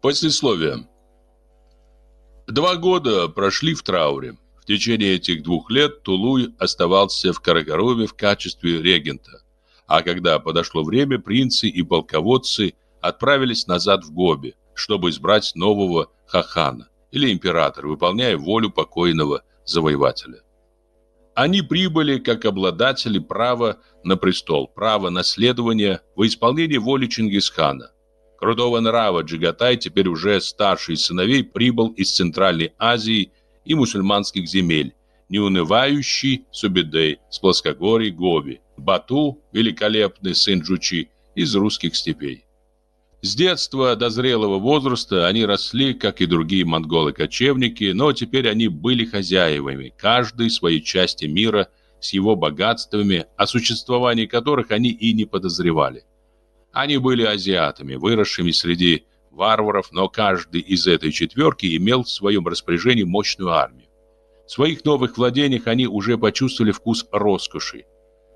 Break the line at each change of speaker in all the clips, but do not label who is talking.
Послесловие. Два года прошли в трауре. В течение этих двух лет Тулуй оставался в Карагарове в качестве регента. А когда подошло время, принцы и полководцы отправились назад в Гоби, чтобы избрать нового хахана или императора, выполняя волю покойного завоевателя. Они прибыли как обладатели права на престол, права наследования во исполнении воли Чингисхана – Крутого нрава Джигатай, теперь уже старший сыновей, прибыл из Центральной Азии и мусульманских земель, неунывающий Субедей с плоскогорий Гоби, Бату, великолепный сын Джучи, из русских степей. С детства до зрелого возраста они росли, как и другие монголы-кочевники, но теперь они были хозяевами каждой своей части мира с его богатствами, о существовании которых они и не подозревали. Они были азиатами, выросшими среди варваров, но каждый из этой четверки имел в своем распоряжении мощную армию. В своих новых владениях они уже почувствовали вкус роскоши.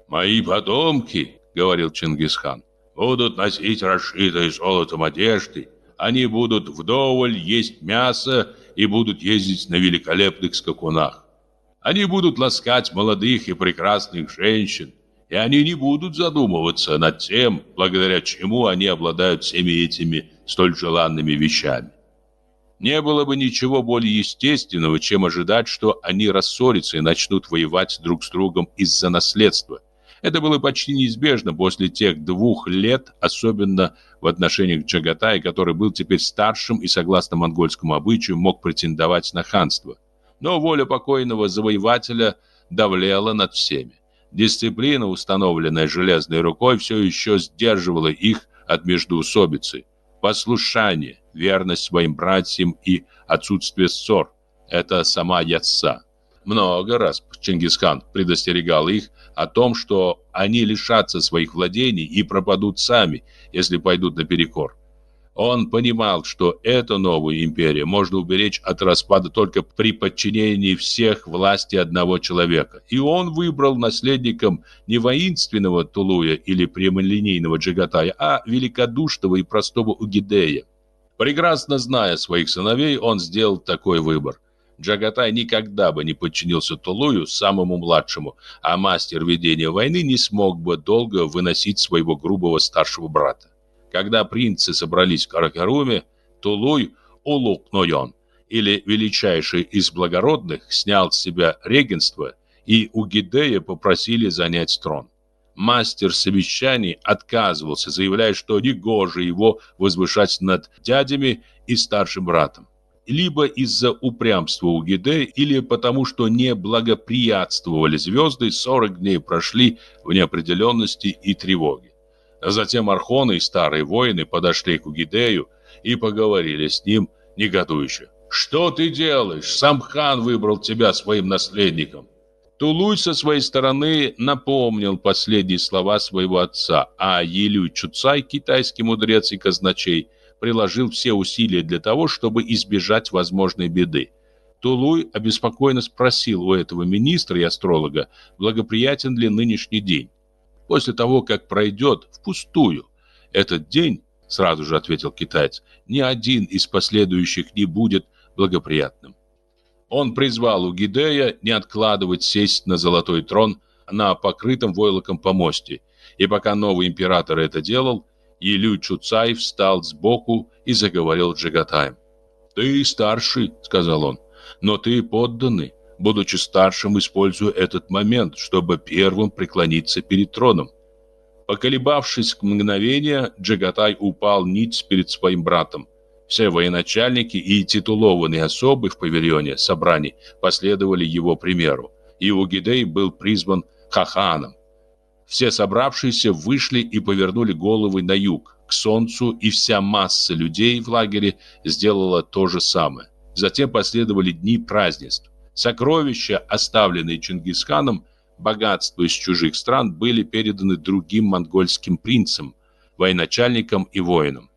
«Мои потомки», — говорил Чингисхан, — «будут носить расшитые золотом одежды, они будут вдоволь есть мясо и будут ездить на великолепных скакунах. Они будут ласкать молодых и прекрасных женщин, и они не будут задумываться над тем, благодаря чему они обладают всеми этими столь желанными вещами. Не было бы ничего более естественного, чем ожидать, что они рассорятся и начнут воевать друг с другом из-за наследства. Это было почти неизбежно после тех двух лет, особенно в отношениях Джагатай, который был теперь старшим и, согласно монгольскому обычаю, мог претендовать на ханство. Но воля покойного завоевателя давлела над всеми. Дисциплина, установленная железной рукой, все еще сдерживала их от междоусобицы. Послушание, верность своим братьям и отсутствие ссор – это сама ядца. Много раз Чингисхан предостерегал их о том, что они лишатся своих владений и пропадут сами, если пойдут наперекор. Он понимал, что эту новую империю можно уберечь от распада только при подчинении всех власти одного человека. И он выбрал наследником не воинственного Тулуя или прямолинейного Джигатая, а великодушного и простого Угидея. Прекрасно зная своих сыновей, он сделал такой выбор. Джагатай никогда бы не подчинился Тулую, самому младшему, а мастер ведения войны не смог бы долго выносить своего грубого старшего брата. Когда принцы собрались в Каракаруме, Тулуй Улук-Нойон, или величайший из благородных, снял с себя регенство, и у Гидея попросили занять трон. Мастер совещаний отказывался, заявляя, что негоже его возвышать над дядями и старшим братом либо из-за упрямства у Гиде, или потому, что не благоприятствовали звезды, 40 дней прошли в неопределенности и тревоге. Затем Архоны и старые воины подошли к Угидею и поговорили с ним негодующе. «Что ты делаешь? Сам хан выбрал тебя своим наследником!» Тулуй со своей стороны напомнил последние слова своего отца, а Елю Чуцай, китайский мудрец и казначей, приложил все усилия для того, чтобы избежать возможной беды. Тулуй обеспокоенно спросил у этого министра и астролога, благоприятен ли нынешний день. После того, как пройдет впустую этот день, сразу же ответил китаец, ни один из последующих не будет благоприятным. Он призвал Угидея не откладывать сесть на золотой трон на покрытом войлоком помосте, и пока новый император это делал, Илю Чуцай встал сбоку и заговорил с Джигатаем. «Ты старший», — сказал он, — «но ты подданный будучи старшим, использую этот момент, чтобы первым преклониться перед троном. Поколебавшись к мгновению, Джагатай упал ниц перед своим братом. Все военачальники и титулованные особы в павильоне собраний последовали его примеру, и Угидей был призван хаханом. Все собравшиеся вышли и повернули головы на юг, к солнцу, и вся масса людей в лагере сделала то же самое. Затем последовали дни празднеств. Сокровища, оставленные Чингисханом, богатства из чужих стран были переданы другим монгольским принцам, военачальникам и воинам.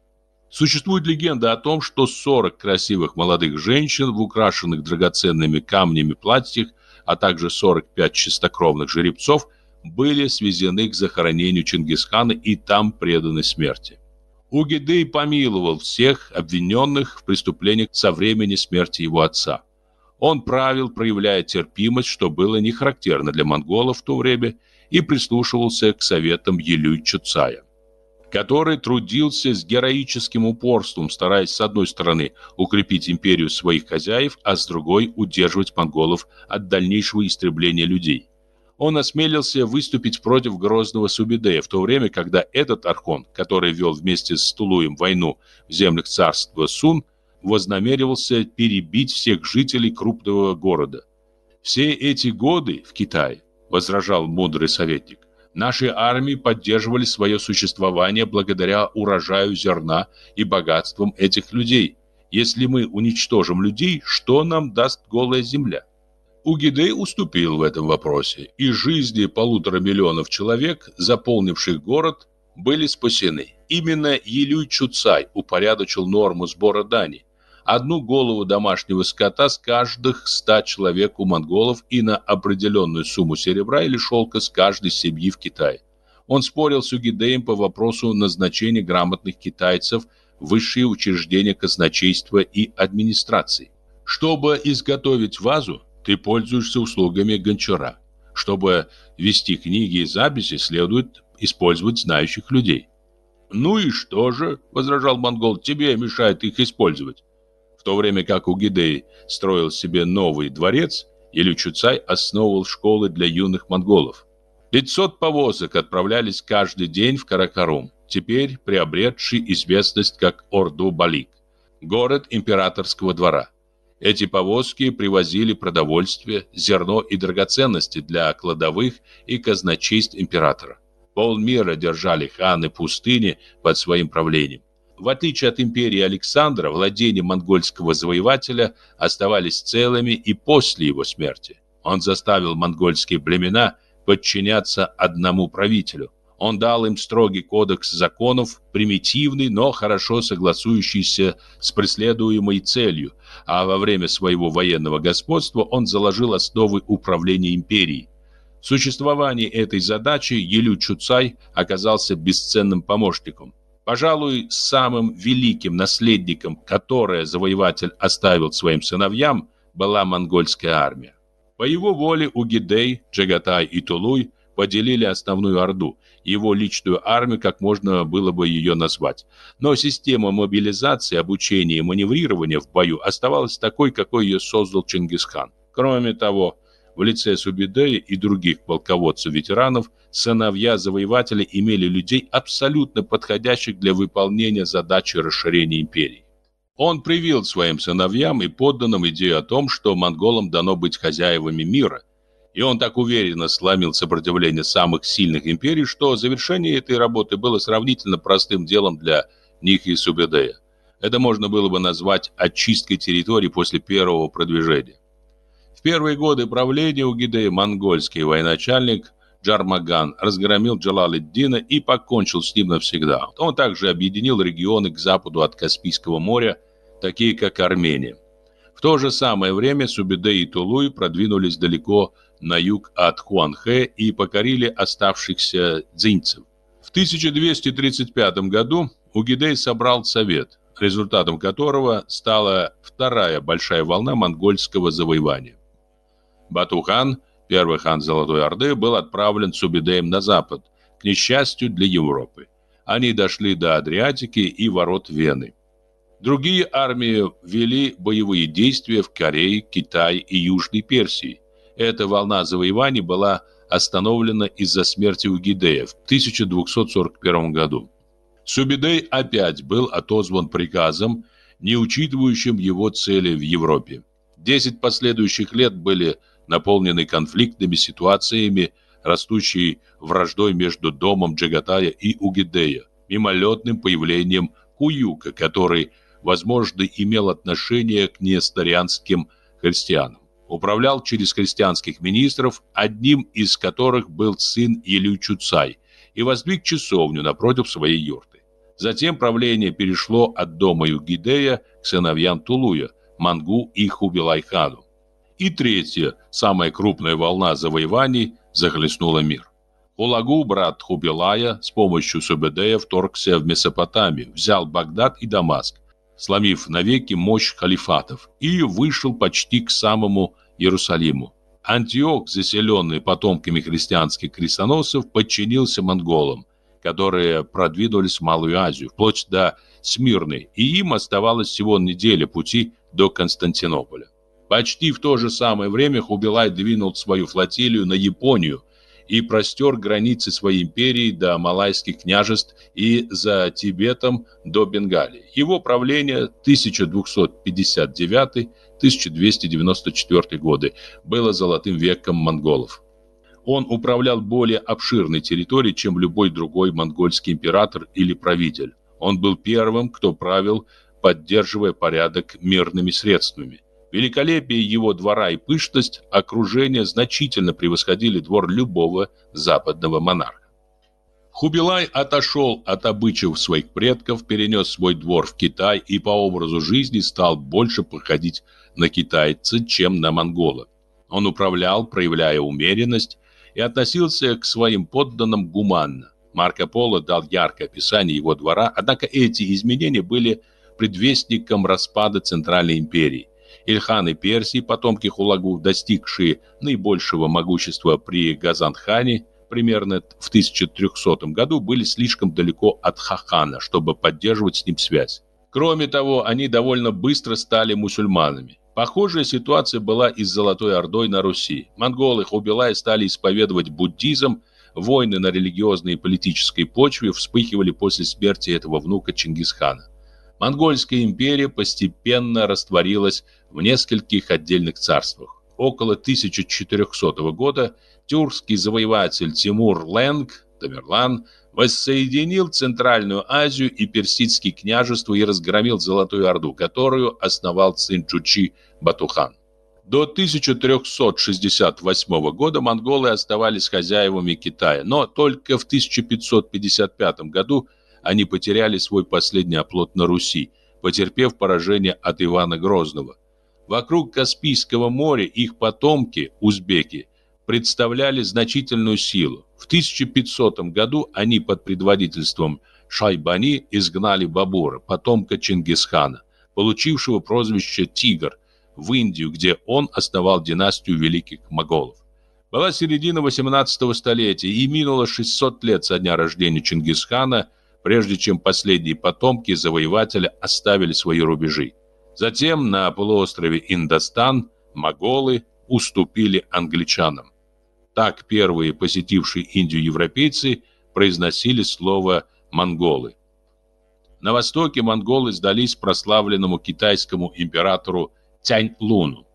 Существует легенда о том, что 40 красивых молодых женщин в украшенных драгоценными камнями платьях, а также 45 чистокровных жеребцов были свезены к захоронению Чингисхана и там преданы смерти. Угидей помиловал всех обвиненных в преступлениях со времени смерти его отца. Он правил, проявляя терпимость, что было не характерно для монголов в то время, и прислушивался к советам Елюй Чуцая который трудился с героическим упорством, стараясь с одной стороны укрепить империю своих хозяев, а с другой удерживать монголов от дальнейшего истребления людей. Он осмелился выступить против грозного Субидея, в то время, когда этот архон, который вел вместе с Тулуем войну в землях царства Сун, вознамеривался перебить всех жителей крупного города. Все эти годы в Китае, возражал мудрый советник, наши армии поддерживали свое существование благодаря урожаю зерна и богатствам этих людей. Если мы уничтожим людей, что нам даст голая земля? Угидей уступил в этом вопросе, и жизни полутора миллионов человек, заполнивших город, были спасены. Именно Елюй Чуцай упорядочил норму сбора дани, одну голову домашнего скота с каждых 100 человек у монголов и на определенную сумму серебра или шелка с каждой семьи в Китае. Он спорил с Угидеем по вопросу назначения грамотных китайцев в высшие учреждения казначейства и администрации. Чтобы изготовить вазу, ты пользуешься услугами гончара. Чтобы вести книги и записи, следует использовать знающих людей. «Ну и что же?» – возражал монгол. «Тебе мешает их использовать то время как у Угидей строил себе новый дворец, Елючуцай основывал школы для юных монголов. 500 повозок отправлялись каждый день в Каракорум, теперь приобретший известность как Орду-Балик, город императорского двора. Эти повозки привозили продовольствие, зерно и драгоценности для кладовых и казначейств императора. Полмира держали ханы пустыни под своим правлением. В отличие от империи Александра, владения монгольского завоевателя оставались целыми и после его смерти. Он заставил монгольские племена подчиняться одному правителю. Он дал им строгий кодекс законов, примитивный, но хорошо согласующийся с преследуемой целью, а во время своего военного господства он заложил основы управления империей. В существовании этой задачи Елю Чуцай оказался бесценным помощником. Пожалуй, самым великим наследником, которое завоеватель оставил своим сыновьям, была монгольская армия. По его воле Угидей, Джагатай и Тулуй поделили основную Орду, его личную армию, как можно было бы ее назвать. Но система мобилизации, обучения и маневрирования в бою оставалась такой, какой ее создал Чингисхан. Кроме того, в лице Субидея и других полководцев-ветеранов, сыновья завоевателей имели людей, абсолютно подходящих для выполнения задачи расширения империи. Он привил своим сыновьям и подданным идею о том, что монголам дано быть хозяевами мира, и он так уверенно сломил сопротивление самых сильных империй, что завершение этой работы было сравнительно простым делом для них и Субидея. Это можно было бы назвать очисткой территории после первого продвижения. В первые годы правления Угидея монгольский военачальник Джармаган разгромил Джалалиддина и покончил с ним навсегда. Он также объединил регионы к западу от Каспийского моря, такие как Армения. В то же самое время Субидей и Тулуй продвинулись далеко на юг от Хуанхэ и покорили оставшихся дзиньцев. В 1235 году Угидей собрал совет, результатом которого стала вторая большая волна монгольского завоевания бату первый хан Золотой Орды, был отправлен Субидеем на запад, к несчастью для Европы. Они дошли до Адриатики и ворот Вены. Другие армии вели боевые действия в Корее, Китае и Южной Персии. Эта волна завоеваний была остановлена из-за смерти Угидея в 1241 году. Субидей опять был отозван приказом, не учитывающим его цели в Европе. Десять последующих лет были наполненный конфликтными ситуациями, растущей враждой между домом Джагатая и Угидея, мимолетным появлением Куюка, который, возможно, имел отношение к несторианским христианам. Управлял через христианских министров, одним из которых был сын Илью Чуцай, и воздвиг часовню напротив своей юрты. Затем правление перешло от дома Югидея к сыновьям Тулуя, Мангу и Хубилайхану. И третья, самая крупная волна завоеваний захлестнула мир. Улагу брат Хубилая, с помощью Субедея вторгся в Месопотамию, взял Багдад и Дамаск, сломив навеки мощь халифатов, и вышел почти к самому Иерусалиму. Антиох, заселенный потомками христианских крестоносцев, подчинился монголам, которые продвинулись в Малую Азию, вплоть до Смирны, и им оставалось всего неделя пути до Константинополя. Почти в то же самое время Хубилай двинул свою флотилию на Японию и простер границы своей империи до Малайских княжеств и за Тибетом до Бенгалии. Его правление 1259-1294 годы было золотым веком монголов. Он управлял более обширной территорией, чем любой другой монгольский император или правитель. Он был первым, кто правил, поддерживая порядок мирными средствами. Великолепие его двора и пышность окружения значительно превосходили двор любого западного монарха. Хубилай отошел от обычаев своих предков, перенес свой двор в Китай и по образу жизни стал больше походить на китайца, чем на монгола. Он управлял, проявляя умеренность, и относился к своим подданным гуманно. Марко Поло дал яркое описание его двора, однако эти изменения были предвестником распада Центральной империи. Ильханы Персии, потомки Хулагу, достигшие наибольшего могущества при Газанхане, примерно в 1300 году, были слишком далеко от Хахана, чтобы поддерживать с ним связь. Кроме того, они довольно быстро стали мусульманами. Похожая ситуация была и с Золотой Ордой на Руси. Монголы Хубилай стали исповедовать буддизм, войны на религиозной и политической почве вспыхивали после смерти этого внука Чингисхана. Монгольская империя постепенно растворилась в нескольких отдельных царствах. Около 1400 года тюркский завоеватель Тимур Ленг, Тамерлан, воссоединил Центральную Азию и персидские княжества и разгромил Золотую Орду, которую основал Цинчучи Батухан. До 1368 года монголы оставались хозяевами Китая, но только в 1555 году они потеряли свой последний оплот на Руси, потерпев поражение от Ивана Грозного. Вокруг Каспийского моря их потомки, узбеки, представляли значительную силу. В 1500 году они под предводительством Шайбани изгнали Бабура, потомка Чингисхана, получившего прозвище «Тигр», в Индию, где он основал династию великих моголов. Была середина 18 столетия, и минуло 600 лет со дня рождения Чингисхана, прежде чем последние потомки завоевателя оставили свои рубежи. Затем на полуострове Индостан моголы уступили англичанам. Так первые посетившие Индию европейцы произносили слово «монголы». На востоке монголы сдались прославленному китайскому императору Тянь-Луну.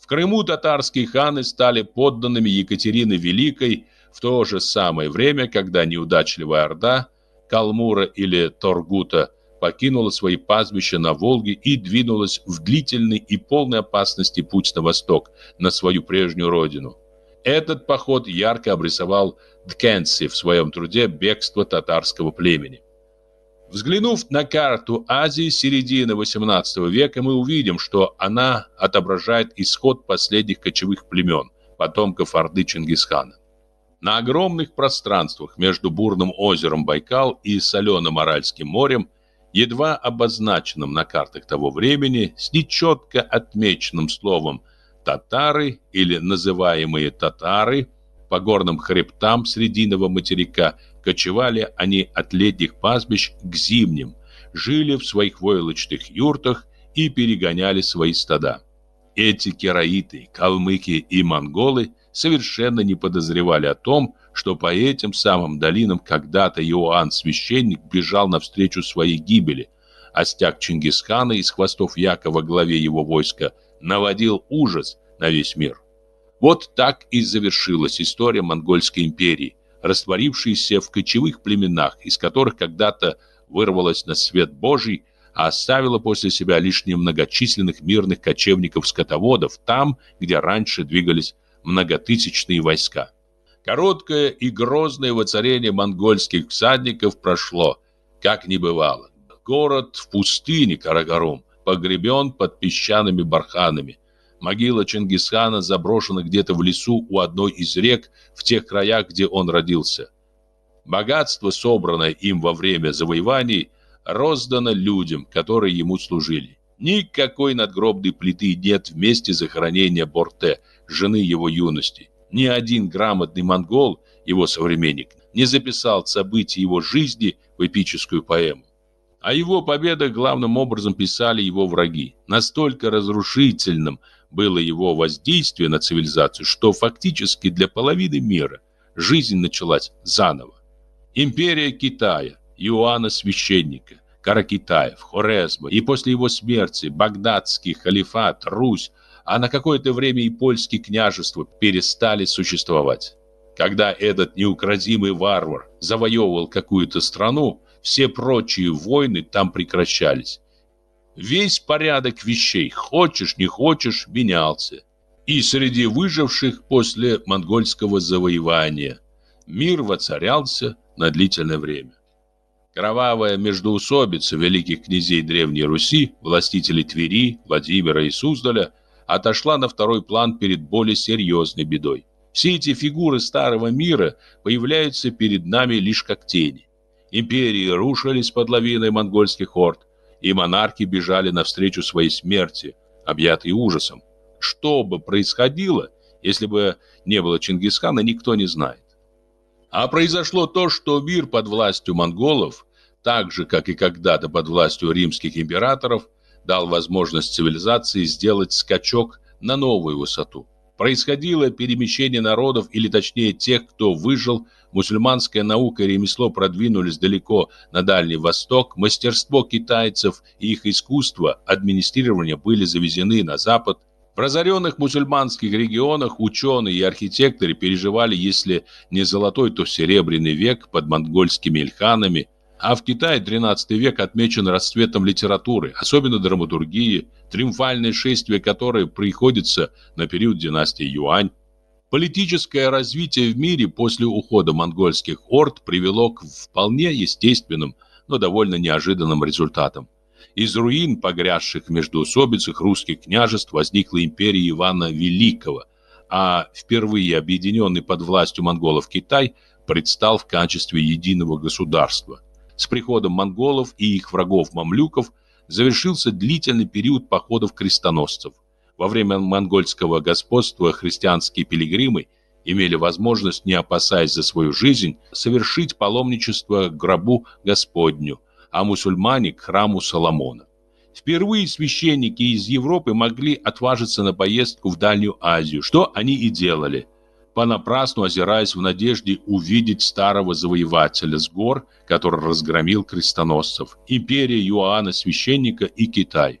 В Крыму татарские ханы стали подданными Екатерины Великой в то же самое время, когда неудачливая Орда, Калмура или Торгута – покинула свои пастбища на Волге и двинулась в длительный и полный опасности путь на восток, на свою прежнюю родину. Этот поход ярко обрисовал Дкенси в своем труде «Бегство татарского племени». Взглянув на карту Азии середины XVIII века, мы увидим, что она отображает исход последних кочевых племен, потомков Орды Чингисхана. На огромных пространствах между бурным озером Байкал и соленым Аральским морем едва обозначенным на картах того времени, с нечетко отмеченным словом «татары» или называемые «татары», по горным хребтам Срединного материка кочевали они от летних пастбищ к зимним, жили в своих войлочных юртах и перегоняли свои стада. Эти кераиты, калмыки и монголы совершенно не подозревали о том, что по этим самым долинам когда-то Иоанн Священник бежал навстречу своей гибели, а стяг Чингисхана из хвостов Якова во главе его войска наводил ужас на весь мир. Вот так и завершилась история Монгольской империи, растворившейся в кочевых племенах, из которых когда-то вырвалась на свет Божий, а оставила после себя лишь немногочисленных мирных кочевников-скотоводов там, где раньше двигались многотысячные войска. Короткое и грозное воцарение монгольских всадников прошло, как не бывало. Город в пустыне Карагарум погребен под песчаными барханами. Могила Чингисхана заброшена где-то в лесу у одной из рек в тех краях, где он родился. Богатство, собранное им во время завоеваний, роздано людям, которые ему служили. Никакой надгробной плиты нет вместе захоронения Борте, жены его юности. Ни один грамотный монгол, его современник, не записал события его жизни в эпическую поэму. О его победах главным образом писали его враги. Настолько разрушительным было его воздействие на цивилизацию, что фактически для половины мира жизнь началась заново. Империя Китая, Иоанна Священника, Каракитаев, Хорезма и после его смерти багдадский халифат, Русь – а на какое-то время и польские княжества перестали существовать. Когда этот неукрозимый варвар завоевывал какую-то страну, все прочие войны там прекращались. Весь порядок вещей, хочешь не хочешь, менялся. И среди выживших после монгольского завоевания мир воцарялся на длительное время. Кровавая междоусобица великих князей Древней Руси, властителей Твери, Владимира и Суздаля – отошла на второй план перед более серьезной бедой. Все эти фигуры старого мира появляются перед нами лишь как тени. Империи рушились под лавиной монгольских орд, и монархи бежали навстречу своей смерти, объятые ужасом. Что бы происходило, если бы не было Чингисхана, никто не знает. А произошло то, что мир под властью монголов, так же, как и когда-то под властью римских императоров, дал возможность цивилизации сделать скачок на новую высоту. Происходило перемещение народов, или точнее тех, кто выжил. Мусульманская наука и ремесло продвинулись далеко на Дальний Восток. Мастерство китайцев и их искусство администрирования были завезены на Запад. В разоренных мусульманских регионах ученые и архитекторы переживали, если не золотой, то серебряный век под монгольскими ильханами. А в Китае XIII век отмечен расцветом литературы, особенно драматургии, триумфальное шествие которой приходится на период династии Юань. Политическое развитие в мире после ухода монгольских орд привело к вполне естественным, но довольно неожиданным результатам. Из руин погрязших в междоусобицах русских княжеств возникла империя Ивана Великого, а впервые объединенный под властью монголов Китай предстал в качестве единого государства – с приходом монголов и их врагов-мамлюков завершился длительный период походов крестоносцев. Во время монгольского господства христианские пилигримы имели возможность, не опасаясь за свою жизнь, совершить паломничество к гробу Господню, а мусульмане к храму Соломона. Впервые священники из Европы могли отважиться на поездку в Дальнюю Азию, что они и делали – понапрасну озираясь в надежде увидеть старого завоевателя с гор, который разгромил крестоносцев, империя Иоанна Священника и Китай.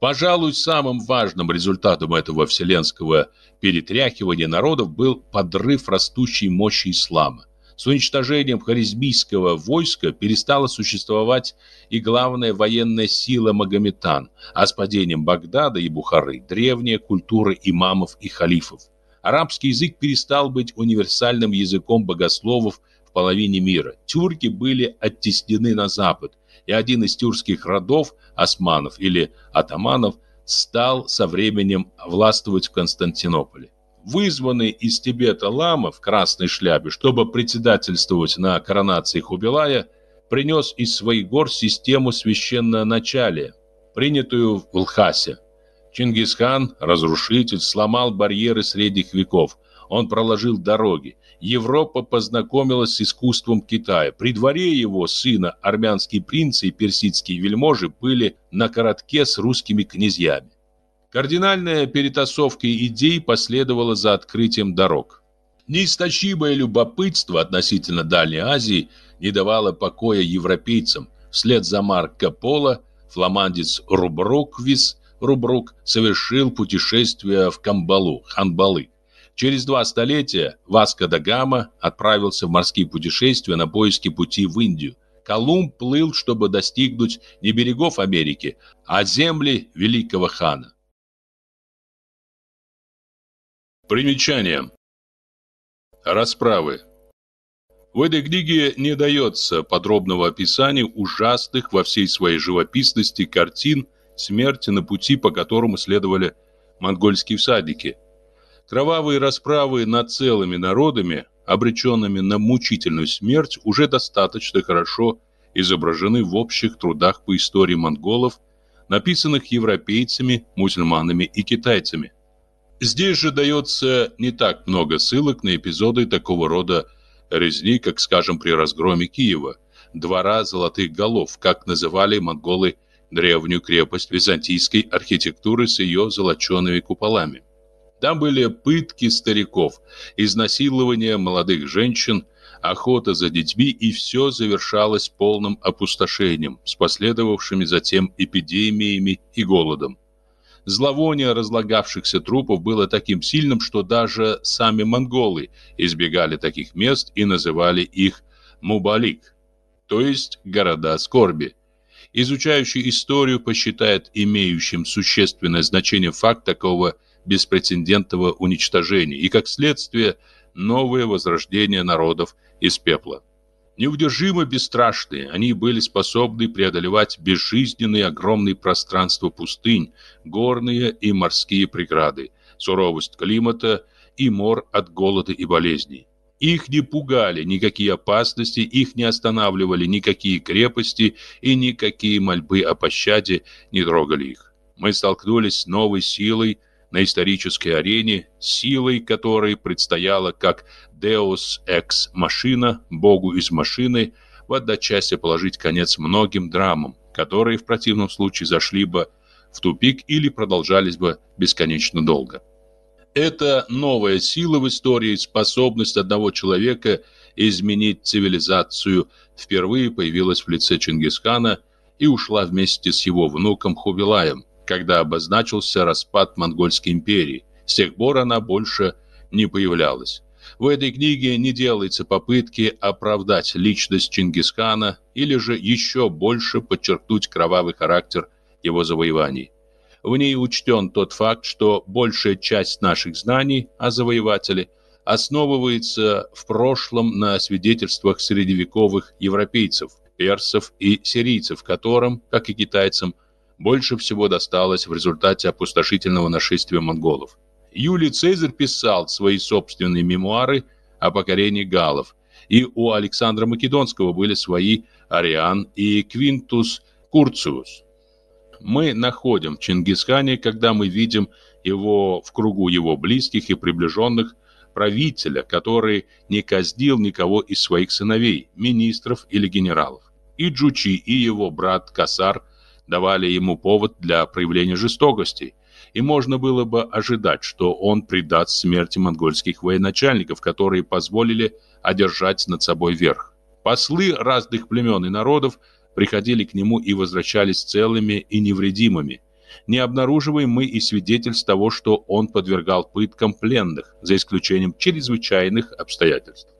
Пожалуй, самым важным результатом этого вселенского перетряхивания народов был подрыв растущей мощи ислама. С уничтожением харизмийского войска перестала существовать и главная военная сила магометан, а с падением Багдада и Бухары – древняя культура имамов и халифов арабский язык перестал быть универсальным языком богословов в половине мира. Тюрки были оттеснены на запад, и один из тюркских родов, османов или атаманов, стал со временем властвовать в Константинополе. Вызванный из Тибета лама в красной шляпе, чтобы председательствовать на коронации Хубилая, принес из своих гор систему священного началия, принятую в Лхасе. Чингисхан, разрушитель, сломал барьеры средних веков. Он проложил дороги. Европа познакомилась с искусством Китая. При дворе его сына армянские принцы и персидские вельможи были на коротке с русскими князьями. Кардинальная перетасовка идей последовала за открытием дорог. Неистощимое любопытство относительно Дальней Азии не давало покоя европейцам. Вслед за Марко Поло фламандец Рубруквис Рубрук совершил путешествие в Камбалу, Ханбалы. Через два столетия Васко да Гама отправился в морские путешествия на поиски пути в Индию. Колумб плыл, чтобы достигнуть не берегов Америки, а земли великого хана. Примечание. Расправы. В этой книге не дается подробного описания ужасных во всей своей живописности картин смерти на пути, по которому следовали монгольские всадники. Кровавые расправы над целыми народами, обреченными на мучительную смерть, уже достаточно хорошо изображены в общих трудах по истории монголов, написанных европейцами, мусульманами и китайцами. Здесь же дается не так много ссылок на эпизоды такого рода резни, как, скажем, при разгроме Киева, двора золотых голов, как называли монголы древнюю крепость византийской архитектуры с ее золоченными куполами. Там были пытки стариков, изнасилование молодых женщин, охота за детьми, и все завершалось полным опустошением, с последовавшими затем эпидемиями и голодом. Зловоние разлагавшихся трупов было таким сильным, что даже сами монголы избегали таких мест и называли их «мубалик», то есть «города скорби» изучающий историю, посчитает имеющим существенное значение факт такого беспрецедентного уничтожения и, как следствие, новое возрождение народов из пепла. Неудержимо бесстрашные, они были способны преодолевать безжизненные огромные пространства пустынь, горные и морские преграды, суровость климата и мор от голода и болезней. Их не пугали никакие опасности, их не останавливали никакие крепости и никакие мольбы о пощаде не трогали их. Мы столкнулись с новой силой на исторической арене, силой которой предстояло как «Deus ex machina» — «Богу из машины», в одночасье положить конец многим драмам, которые в противном случае зашли бы в тупик или продолжались бы бесконечно долго. Это новая сила в истории, способность одного человека изменить цивилизацию, впервые появилась в лице Чингисхана и ушла вместе с его внуком Хувилаем, когда обозначился распад Монгольской империи. С тех пор она больше не появлялась. В этой книге не делается попытки оправдать личность Чингисхана или же еще больше подчеркнуть кровавый характер его завоеваний. В ней учтен тот факт, что большая часть наших знаний о завоевателе основывается в прошлом на свидетельствах средневековых европейцев, персов и сирийцев, которым, как и китайцам, больше всего досталось в результате опустошительного нашествия монголов. Юлий Цезарь писал свои собственные мемуары о покорении галлов, и у Александра Македонского были свои Ариан и Квинтус Курциус. Мы находим в Чингисхане, когда мы видим его в кругу его близких и приближенных, правителя, который не казнил никого из своих сыновей, министров или генералов. И Джучи, и его брат Касар давали ему повод для проявления жестокости, и можно было бы ожидать, что он предаст смерти монгольских военачальников, которые позволили одержать над собой верх. Послы разных племен и народов приходили к нему и возвращались целыми и невредимыми. Не обнаруживаем мы и свидетельств того, что он подвергал пыткам пленных, за исключением чрезвычайных обстоятельств.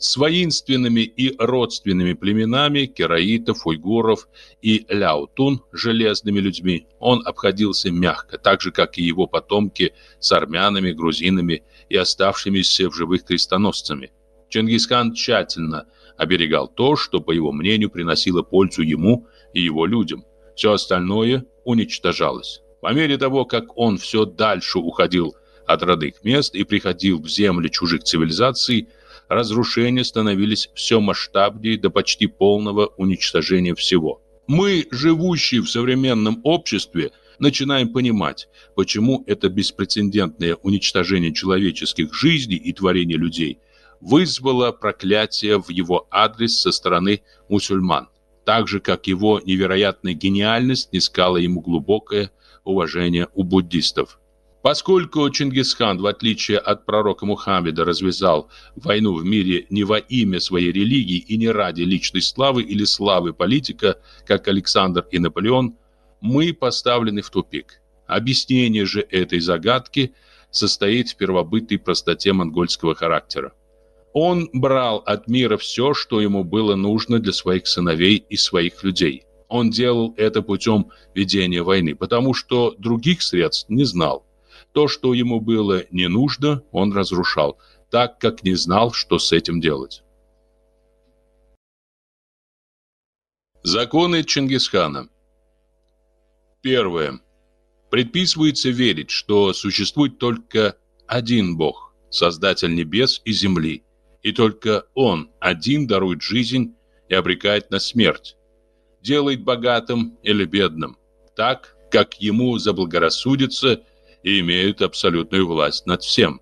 С воинственными и родственными племенами кераитов, уйгуров и ляутун, железными людьми, он обходился мягко, так же, как и его потомки с армянами, грузинами и оставшимися в живых крестоносцами. Чингисхан тщательно – оберегал то, что, по его мнению, приносило пользу ему и его людям. Все остальное уничтожалось. По мере того, как он все дальше уходил от родных мест и приходил в земли чужих цивилизаций, разрушения становились все масштабнее до почти полного уничтожения всего. Мы, живущие в современном обществе, начинаем понимать, почему это беспрецедентное уничтожение человеческих жизней и творения людей вызвало проклятие в его адрес со стороны мусульман, так же, как его невероятная гениальность нискала ему глубокое уважение у буддистов. Поскольку Чингисхан, в отличие от пророка Мухаммеда, развязал войну в мире не во имя своей религии и не ради личной славы или славы политика, как Александр и Наполеон, мы поставлены в тупик. Объяснение же этой загадки состоит в первобытной простоте монгольского характера. Он брал от мира все, что ему было нужно для своих сыновей и своих людей. Он делал это путем ведения войны, потому что других средств не знал. То, что ему было не нужно, он разрушал, так как не знал, что с этим делать. Законы Чингисхана Первое. Предписывается верить, что существует только один Бог, Создатель небес и земли, и только он один дарует жизнь и обрекает на смерть, делает богатым или бедным, так, как ему заблагорассудится и имеет абсолютную власть над всем.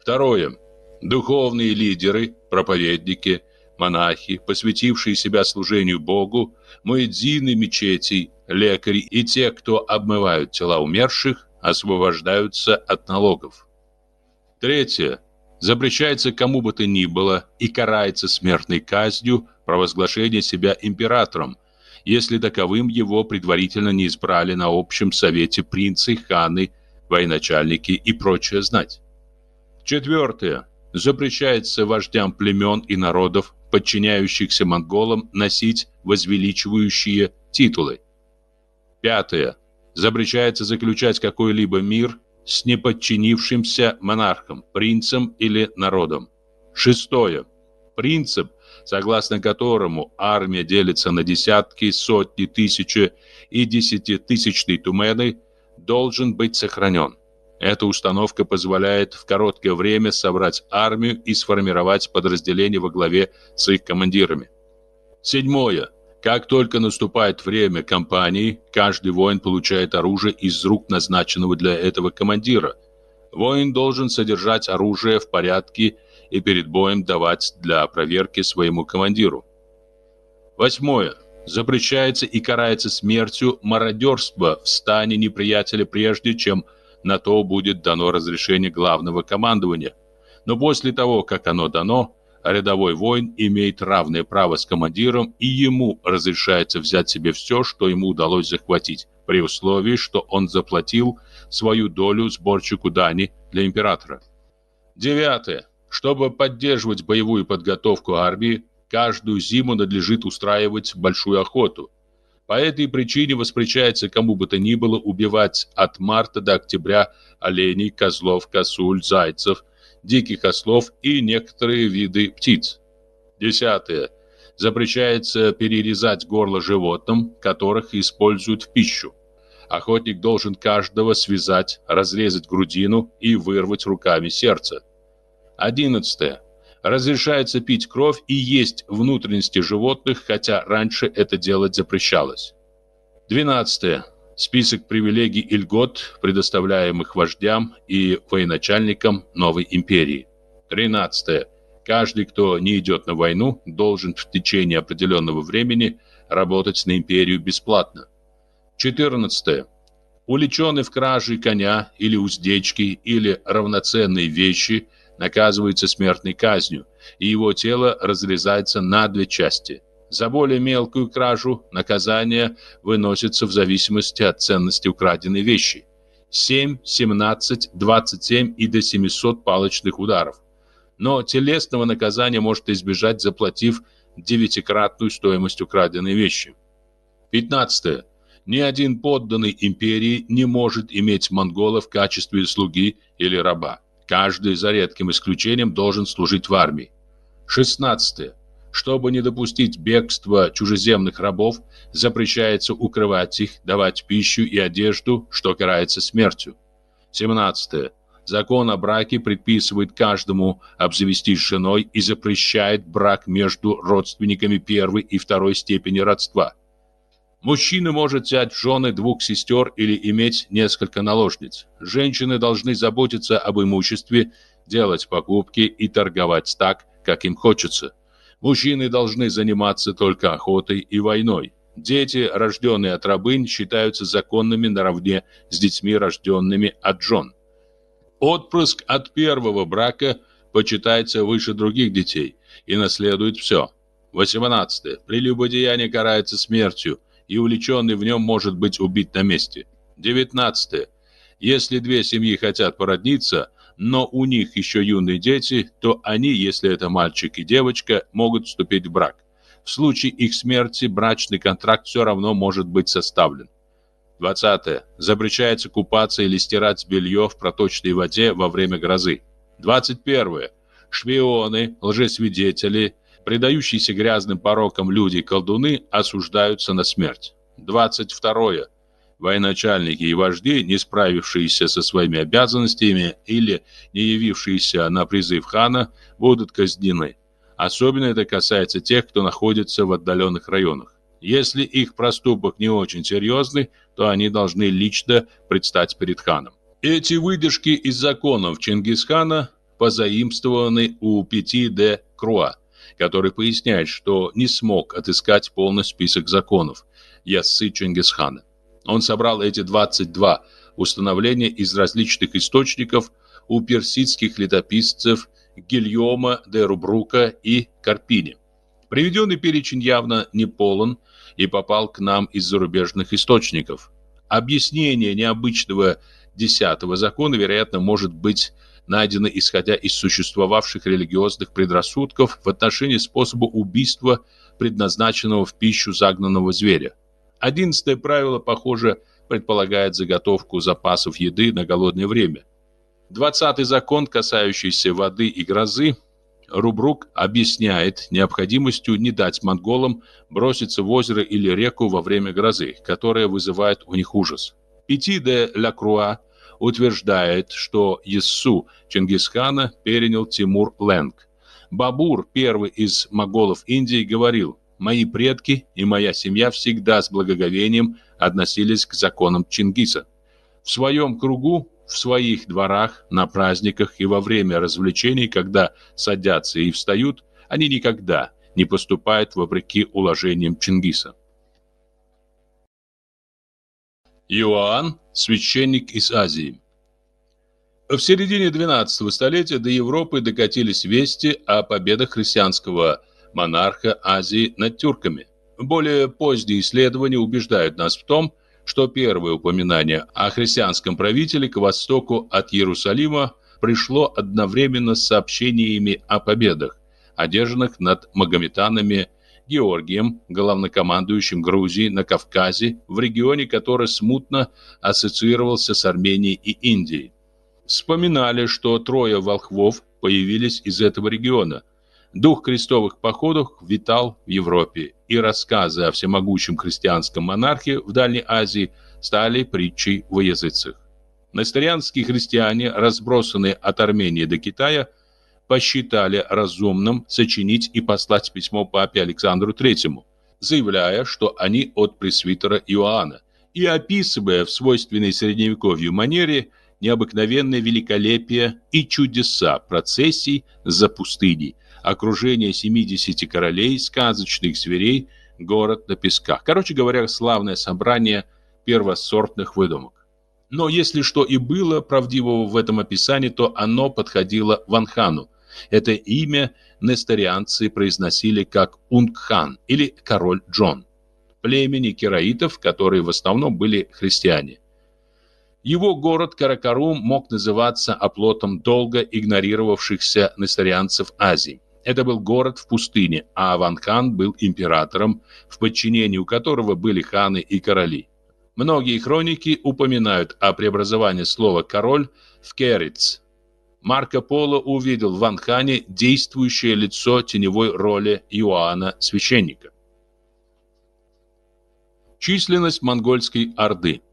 Второе. Духовные лидеры, проповедники, монахи, посвятившие себя служению Богу, муэдзины мечетей, лекари и те, кто обмывают тела умерших, освобождаются от налогов. Третье запрещается кому бы то ни было и карается смертной казнью провозглашение себя императором, если таковым его предварительно не избрали на общем совете принцы, ханы, военачальники и прочее знать. Четвертое. Запрещается вождям племен и народов, подчиняющихся монголам, носить возвеличивающие титулы. Пятое. Запрещается заключать какой-либо мир с неподчинившимся монархом, принцем или народом. Шестое. Принцип, согласно которому армия делится на десятки, сотни, тысячи и десятитысячные тумены, должен быть сохранен. Эта установка позволяет в короткое время собрать армию и сформировать подразделения во главе с их командирами. Седьмое. Как только наступает время кампании, каждый воин получает оружие из рук назначенного для этого командира. Воин должен содержать оружие в порядке и перед боем давать для проверки своему командиру. Восьмое. Запрещается и карается смертью мародерство в стане неприятеля прежде, чем на то будет дано разрешение главного командования. Но после того, как оно дано, рядовой воин имеет равное право с командиром, и ему разрешается взять себе все, что ему удалось захватить, при условии, что он заплатил свою долю сборщику дани для императора. Девятое. Чтобы поддерживать боевую подготовку армии, каждую зиму надлежит устраивать большую охоту. По этой причине воспрещается кому бы то ни было убивать от марта до октября оленей, козлов, косуль, зайцев – диких ослов и некоторые виды птиц. Десятое. Запрещается перерезать горло животным, которых используют в пищу. Охотник должен каждого связать, разрезать грудину и вырвать руками сердце. 11. Разрешается пить кровь и есть внутренности животных, хотя раньше это делать запрещалось. 12 список привилегий и льгот, предоставляемых вождям и военачальникам новой империи. 13. Каждый, кто не идет на войну, должен в течение определенного времени работать на империю бесплатно. 14. Уличенный в краже коня или уздечки или равноценные вещи наказывается смертной казнью, и его тело разрезается на две части – за более мелкую кражу наказание выносится в зависимости от ценности украденной вещи. 7, 17, 27 и до 700 палочных ударов. Но телесного наказания может избежать, заплатив девятикратную стоимость украденной вещи. 15. Ни один подданный империи не может иметь монголов в качестве слуги или раба. Каждый, за редким исключением, должен служить в армии. 16. Чтобы не допустить бегства чужеземных рабов, запрещается укрывать их, давать пищу и одежду, что карается смертью. 17. Закон о браке предписывает каждому обзавестись женой и запрещает брак между родственниками первой и второй степени родства. Мужчина может взять в жены двух сестер или иметь несколько наложниц. Женщины должны заботиться об имуществе, делать покупки и торговать так, как им хочется. Мужчины должны заниматься только охотой и войной. Дети, рожденные от рабынь, считаются законными наравне с детьми, рожденными от жен. Отпрыск от первого брака почитается выше других детей и наследует все. 18. Прелюбодеяние карается смертью, и увлеченный в нем может быть убит на месте. 19. Если две семьи хотят породниться, но у них еще юные дети, то они, если это мальчик и девочка, могут вступить в брак. В случае их смерти брачный контракт все равно может быть составлен. 20. Запрещается купаться или стирать белье в проточной воде во время грозы. 21. Шпионы, лжесвидетели, предающиеся грязным порокам люди-колдуны осуждаются на смерть. 22 военачальники и вожди, не справившиеся со своими обязанностями или не явившиеся на призыв хана, будут казнены. Особенно это касается тех, кто находится в отдаленных районах. Если их проступок не очень серьезный, то они должны лично предстать перед ханом. Эти выдержки из законов Чингисхана позаимствованы у Пяти де Круа, который поясняет, что не смог отыскать полный список законов Яссы Чингисхана. Он собрал эти 22 установления из различных источников у персидских летописцев Гильома де Рубрука и Карпини. Приведенный перечень явно не полон и попал к нам из зарубежных источников. Объяснение необычного десятого закона, вероятно, может быть найдено исходя из существовавших религиозных предрассудков в отношении способа убийства предназначенного в пищу загнанного зверя. Одиннадцатое правило, похоже, предполагает заготовку запасов еды на голодное время. Двадцатый закон, касающийся воды и грозы, Рубрук объясняет необходимостью не дать монголам броситься в озеро или реку во время грозы, которая вызывает у них ужас. Пяти де Лакруа утверждает, что Иссу Чингисхана перенял Тимур Ленг. Бабур, первый из моголов Индии, говорил, Мои предки и моя семья всегда с благоговением относились к законам Чингиса. В своем кругу, в своих дворах, на праздниках и во время развлечений, когда садятся и встают, они никогда не поступают вопреки уложениям Чингиса. Иоанн, священник из Азии В середине 12 столетия до Европы докатились вести о победах христианского монарха Азии над тюрками. Более поздние исследования убеждают нас в том, что первое упоминание о христианском правителе к востоку от Иерусалима пришло одновременно с сообщениями о победах, одержанных над магометанами Георгием, главнокомандующим Грузии на Кавказе, в регионе, который смутно ассоциировался с Арменией и Индией. Вспоминали, что трое волхвов появились из этого региона – Дух крестовых походов витал в Европе, и рассказы о всемогущем христианском монархе в Дальней Азии стали притчей во языцах. Несторианские христиане, разбросанные от Армении до Китая, посчитали разумным сочинить и послать письмо папе Александру III, заявляя, что они от пресвитера Иоанна, и описывая в свойственной средневековью манере необыкновенное великолепие и чудеса процессий за пустыней – окружение 70 королей, сказочных зверей, город на песках. Короче говоря, славное собрание первосортных выдумок. Но если что и было правдивого в этом описании, то оно подходило Ванхану. Это имя несторианцы произносили как Унгхан или Король Джон, племени кераитов, которые в основном были христиане. Его город Каракарум мог называться оплотом долго игнорировавшихся несторианцев Азии. Это был город в пустыне, а Ванкан был императором, в подчинении у которого были ханы и короли. Многие хроники упоминают о преобразовании слова «король» в «керец». Марко Поло увидел в Ванхане действующее лицо теневой роли Иоанна Священника. Численность монгольской орды –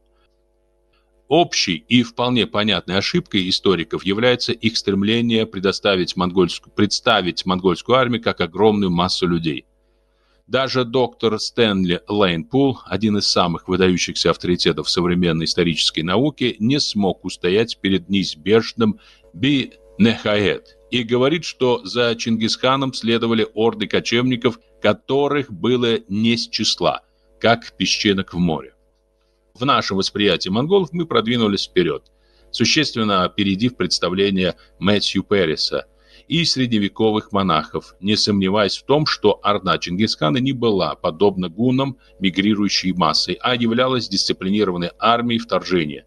Общей и вполне понятной ошибкой историков является их стремление предоставить монгольскую, представить монгольскую армию как огромную массу людей. Даже доктор Стэнли Лейнпул, один из самых выдающихся авторитетов современной исторической науки, не смог устоять перед неизбежным би нехаэт и говорит, что за Чингисханом следовали орды кочевников, которых было не с числа, как песчинок в море. В нашем восприятии монголов мы продвинулись вперед, существенно опередив представление Мэтью Перриса и средневековых монахов, не сомневаясь в том, что орда Чингисхана не была, подобна гунам мигрирующей массой, а являлась дисциплинированной армией вторжения.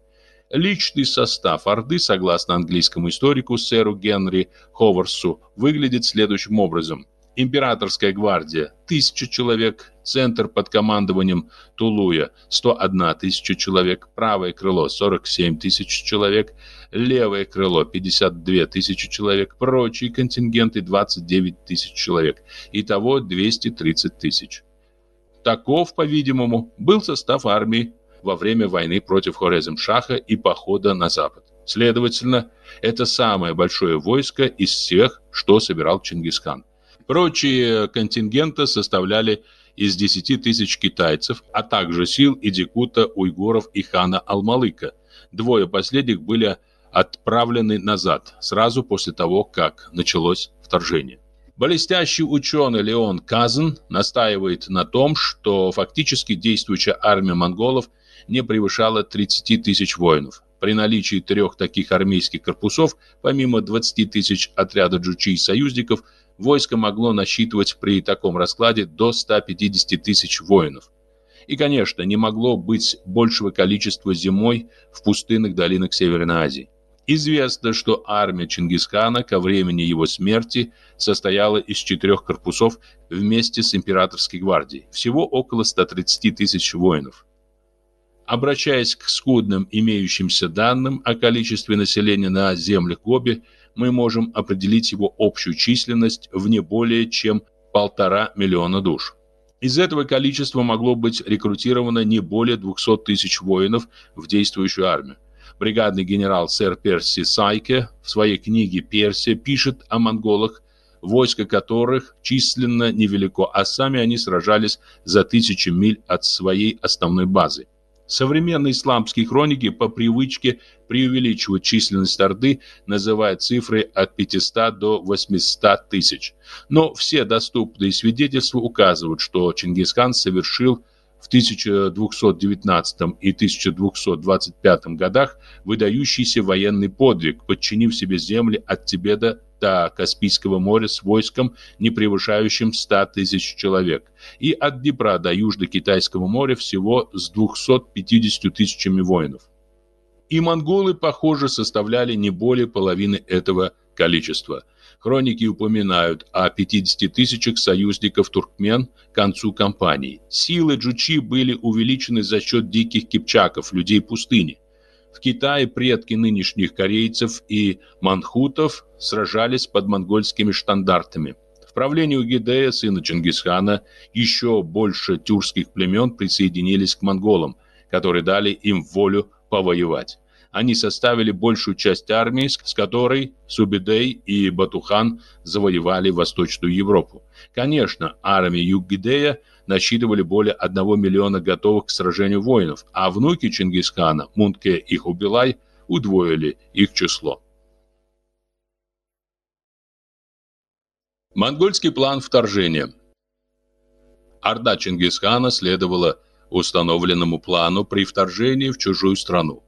Личный состав Орды, согласно английскому историку сэру Генри Ховарсу, выглядит следующим образом – императорская гвардия – 1000 человек, центр под командованием Тулуя – 101 тысяча человек, правое крыло – 47 тысяч человек, левое крыло – 52 тысячи человек, прочие контингенты – 29 тысяч человек, итого 230 тысяч. Таков, по-видимому, был состав армии во время войны против Хорезм-Шаха и похода на запад. Следовательно, это самое большое войско из всех, что собирал Чингисхан. Прочие контингенты составляли из 10 тысяч китайцев, а также сил Идикута, уйгуров и хана Алмалыка. Двое последних были отправлены назад, сразу после того, как началось вторжение. Блестящий ученый Леон Казан настаивает на том, что фактически действующая армия монголов не превышала 30 тысяч воинов. При наличии трех таких армейских корпусов, помимо 20 тысяч отряда джучи и союзников, войско могло насчитывать при таком раскладе до 150 тысяч воинов. И, конечно, не могло быть большего количества зимой в пустынных долинах Северной Азии. Известно, что армия Чингисхана ко времени его смерти состояла из четырех корпусов вместе с императорской гвардией, всего около 130 тысяч воинов. Обращаясь к скудным имеющимся данным о количестве населения на землях Гоби, мы можем определить его общую численность в не более чем полтора миллиона душ. Из этого количества могло быть рекрутировано не более 200 тысяч воинов в действующую армию. Бригадный генерал сэр Перси Сайке в своей книге «Персия» пишет о монголах, войско которых численно невелико, а сами они сражались за тысячи миль от своей основной базы. Современные исламские хроники по привычке преувеличивают численность Орды, называя цифры от 500 до 800 тысяч. Но все доступные свидетельства указывают, что Чингисхан совершил в 1219 и 1225 годах выдающийся военный подвиг, подчинив себе земли от Тибета до Каспийского моря с войском, не превышающим 100 тысяч человек, и от Днепра до Южно-Китайского моря всего с 250 тысячами воинов. И монголы, похоже, составляли не более половины этого количества. Хроники упоминают о 50 тысячах союзников туркмен к концу кампании. Силы джучи были увеличены за счет диких кипчаков, людей пустыни. В Китае предки нынешних корейцев и манхутов сражались под монгольскими штандартами. В правлении Угидея сына Чингисхана, еще больше тюркских племен присоединились к монголам, которые дали им волю повоевать. Они составили большую часть армии, с которой Субидей и Батухан завоевали Восточную Европу. Конечно, армия Югидея насчитывали более 1 миллиона готовых к сражению воинов, а внуки Чингисхана, Мунке и Хубилай, удвоили их число. Монгольский план вторжения Орда Чингисхана следовала установленному плану при вторжении в чужую страну.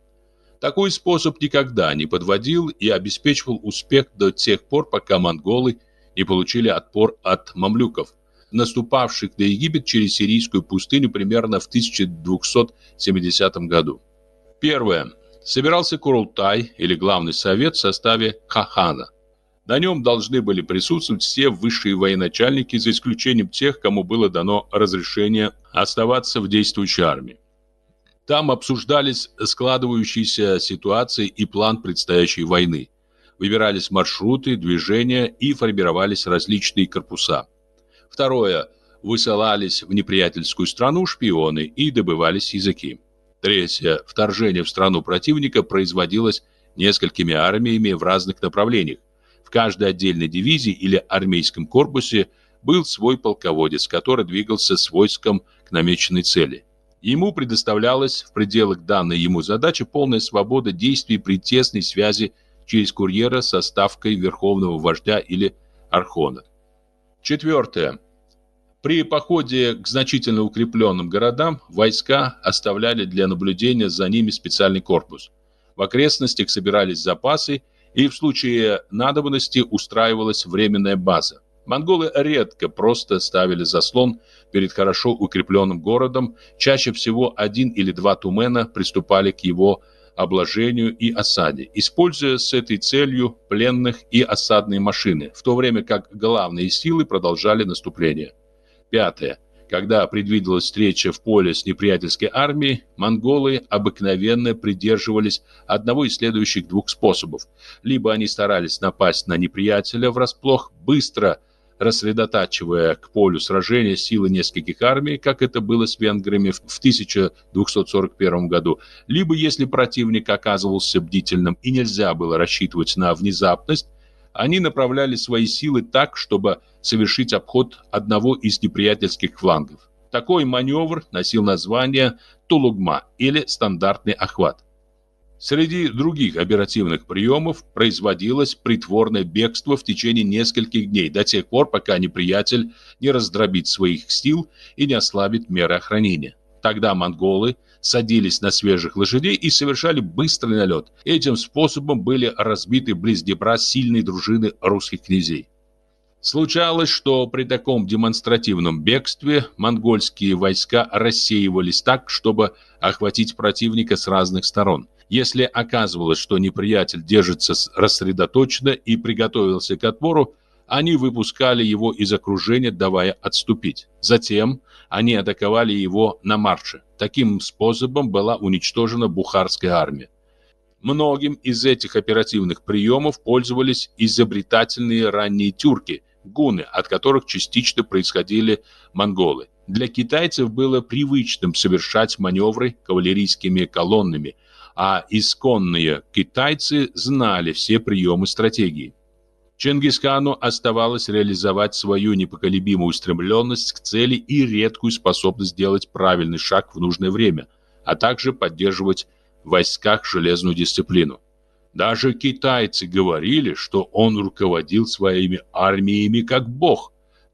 Такой способ никогда не подводил и обеспечивал успех до тех пор, пока монголы не получили отпор от мамлюков – наступавших на Египет через сирийскую пустыню примерно в 1270 году. Первое. Собирался Курултай или главный совет в составе хахана. На нем должны были присутствовать все высшие военачальники, за исключением тех, кому было дано разрешение оставаться в действующей армии. Там обсуждались складывающиеся ситуации и план предстоящей войны. Выбирались маршруты, движения и формировались различные корпуса. Второе. Высылались в неприятельскую страну шпионы и добывались языки. Третье. Вторжение в страну противника производилось несколькими армиями в разных направлениях. В каждой отдельной дивизии или армейском корпусе был свой полководец, который двигался с войском к намеченной цели. Ему предоставлялась в пределах данной ему задачи полная свобода действий при тесной связи через курьера со ставкой верховного вождя или архона. Четвертое. При походе к значительно укрепленным городам войска оставляли для наблюдения за ними специальный корпус. В окрестностях собирались запасы, и в случае надобности устраивалась временная база. Монголы редко просто ставили заслон перед хорошо укрепленным городом, чаще всего один или два тумена приступали к его обложению и осаде, используя с этой целью пленных и осадные машины, в то время как главные силы продолжали наступление. Пятое. Когда предвиделась встреча в поле с неприятельской армией, монголы обыкновенно придерживались одного из следующих двух способов. Либо они старались напасть на неприятеля врасплох, быстро – рассредотачивая к полю сражения силы нескольких армий, как это было с венграми в 1241 году, либо если противник оказывался бдительным и нельзя было рассчитывать на внезапность, они направляли свои силы так, чтобы совершить обход одного из неприятельских флангов. Такой маневр носил название «тулугма» или «стандартный охват». Среди других оперативных приемов производилось притворное бегство в течение нескольких дней, до тех пор, пока неприятель не раздробит своих сил и не ослабит меры охранения. Тогда монголы садились на свежих лошадей и совершали быстрый налет. Этим способом были разбиты близ Днепра сильные дружины русских князей. Случалось, что при таком демонстративном бегстве монгольские войска рассеивались так, чтобы охватить противника с разных сторон. Если оказывалось, что неприятель держится рассредоточенно и приготовился к отпору, они выпускали его из окружения, давая отступить. Затем они атаковали его на марше. Таким способом была уничтожена бухарская армия. Многим из этих оперативных приемов пользовались изобретательные ранние тюрки, гуны, от которых частично происходили монголы. Для китайцев было привычным совершать маневры кавалерийскими колоннами – а исконные китайцы знали все приемы стратегии. Чингисхану оставалось реализовать свою непоколебимую устремленность к цели и редкую способность делать правильный шаг в нужное время, а также поддерживать в войсках железную дисциплину. Даже китайцы говорили, что он руководил своими армиями как бог,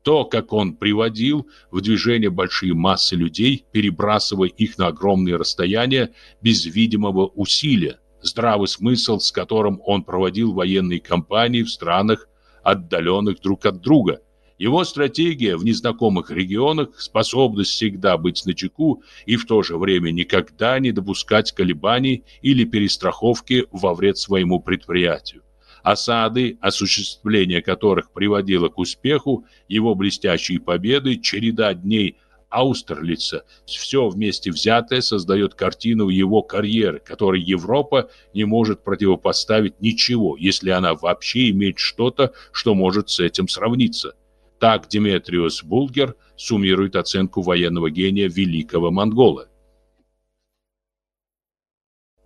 то, как он приводил в движение большие массы людей, перебрасывая их на огромные расстояния без видимого усилия, здравый смысл, с которым он проводил военные кампании в странах, отдаленных друг от друга. Его стратегия в незнакомых регионах, способность всегда быть начеку и в то же время никогда не допускать колебаний или перестраховки во вред своему предприятию осады, а осуществление которых приводило к успеху, его блестящие победы, череда дней Аустерлица, все вместе взятое создает картину его карьеры, которой Европа не может противопоставить ничего, если она вообще имеет что-то, что может с этим сравниться. Так Деметриус Булгер суммирует оценку военного гения великого монгола.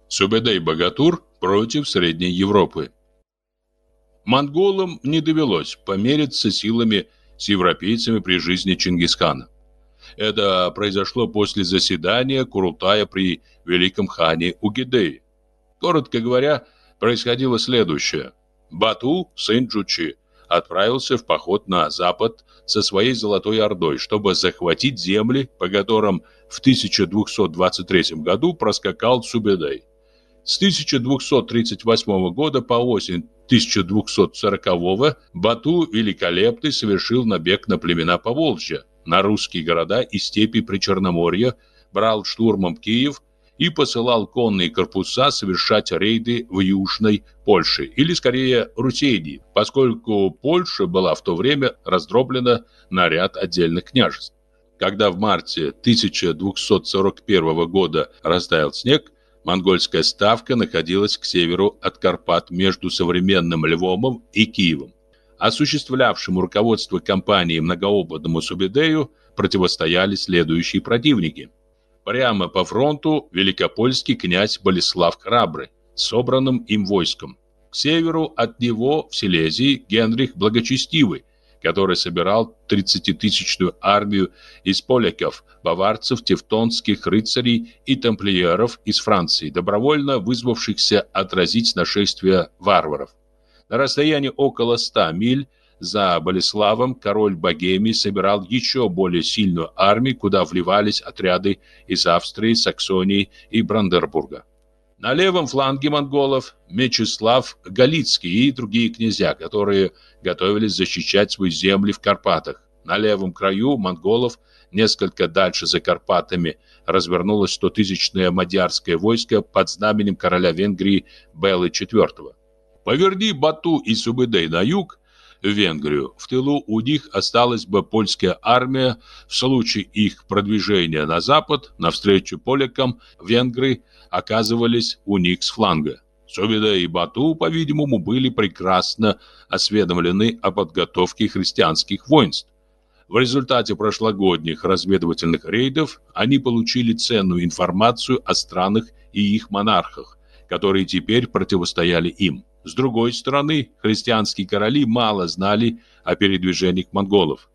Субедей Богатур против Средней Европы Монголам не довелось помериться силами с европейцами при жизни Чингисхана. Это произошло после заседания Курултая при Великом хане Угидеи. Коротко говоря, происходило следующее. Бату, сын Джучи, отправился в поход на запад со своей Золотой Ордой, чтобы захватить земли, по которым в 1223 году проскакал Цубедей. С 1238 года по осень 1240-го Бату Великолепный совершил набег на племена Поволжья, на русские города и степи Причерноморья, брал штурмом Киев и посылал конные корпуса совершать рейды в Южной Польше, или скорее Русении, поскольку Польша была в то время раздроблена на ряд отдельных княжеств. Когда в марте 1241 года растаял снег, Монгольская ставка находилась к северу от Карпат между современным Львомом и Киевом. Осуществлявшему руководство компании многоопытному Субедею противостояли следующие противники. Прямо по фронту великопольский князь Болеслав Храбрый, собранным им войском. К северу от него в Силезии Генрих Благочестивый, который собирал 30-тысячную армию из поляков, баварцев, тевтонских рыцарей и тамплиеров из Франции, добровольно вызвавшихся отразить нашествие варваров. На расстоянии около 100 миль за Болеславом король Богемии собирал еще более сильную армию, куда вливались отряды из Австрии, Саксонии и Брандербурга. На левом фланге монголов Мечислав Галицкий и другие князья, которые готовились защищать свои земли в Карпатах. На левом краю монголов, несколько дальше за Карпатами, развернулось стотысячное мадьярское войско под знаменем короля Венгрии Беллы IV. Поверни Бату и Субэдэй на юг, в Венгрию. В тылу у них осталась бы польская армия. В случае их продвижения на запад, навстречу полякам, Венгрии оказывались у них с фланга. Субеда и Бату, по-видимому, были прекрасно осведомлены о подготовке христианских воинств. В результате прошлогодних разведывательных рейдов они получили ценную информацию о странах и их монархах, которые теперь противостояли им. С другой стороны, христианские короли мало знали о передвижениях монголов.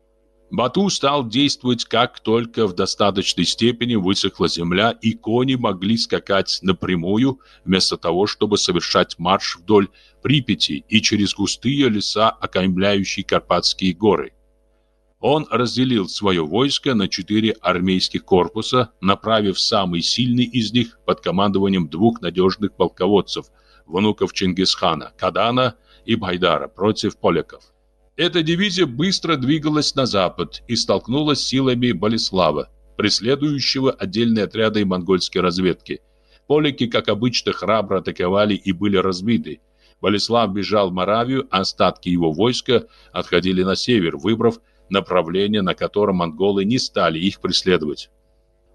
Бату стал действовать, как только в достаточной степени высохла земля, и кони могли скакать напрямую, вместо того, чтобы совершать марш вдоль Припяти и через густые леса, окаймляющие Карпатские горы. Он разделил свое войско на четыре армейских корпуса, направив самый сильный из них под командованием двух надежных полководцев, внуков Чингисхана, Кадана и Байдара, против поляков. Эта дивизия быстро двигалась на запад и столкнулась с силами Болеслава, преследующего отдельные отряды монгольской разведки. Полики, как обычно, храбро атаковали и были разбиты. Болеслав бежал в Моравию, а остатки его войска отходили на север, выбрав направление, на котором монголы не стали их преследовать.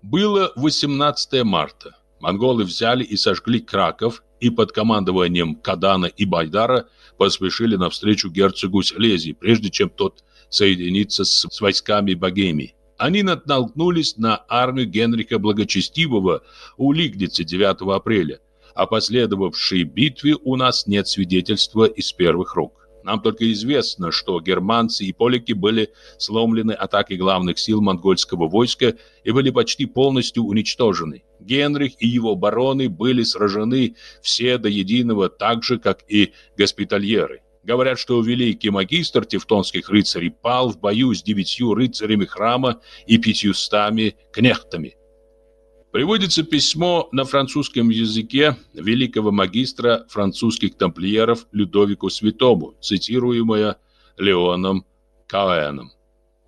Было 18 марта монголы взяли и сожгли Краков и под командованием Кадана и Байдара поспешили навстречу герцогу Силезии, прежде чем тот соединится с, с войсками Богемии. Они натолкнулись на армию Генриха Благочестивого у Лигницы 9 апреля. О а последовавшей битве у нас нет свидетельства из первых рук. Нам только известно, что германцы и поляки были сломлены атакой главных сил монгольского войска и были почти полностью уничтожены. Генрих и его бароны были сражены все до единого, так же, как и госпитальеры. Говорят, что великий магистр тевтонских рыцарей пал в бою с девятью рыцарями храма и пятьюстами кнехтами. Приводится письмо на французском языке великого магистра французских тамплиеров Людовику Святому, цитируемое Леоном Каэном.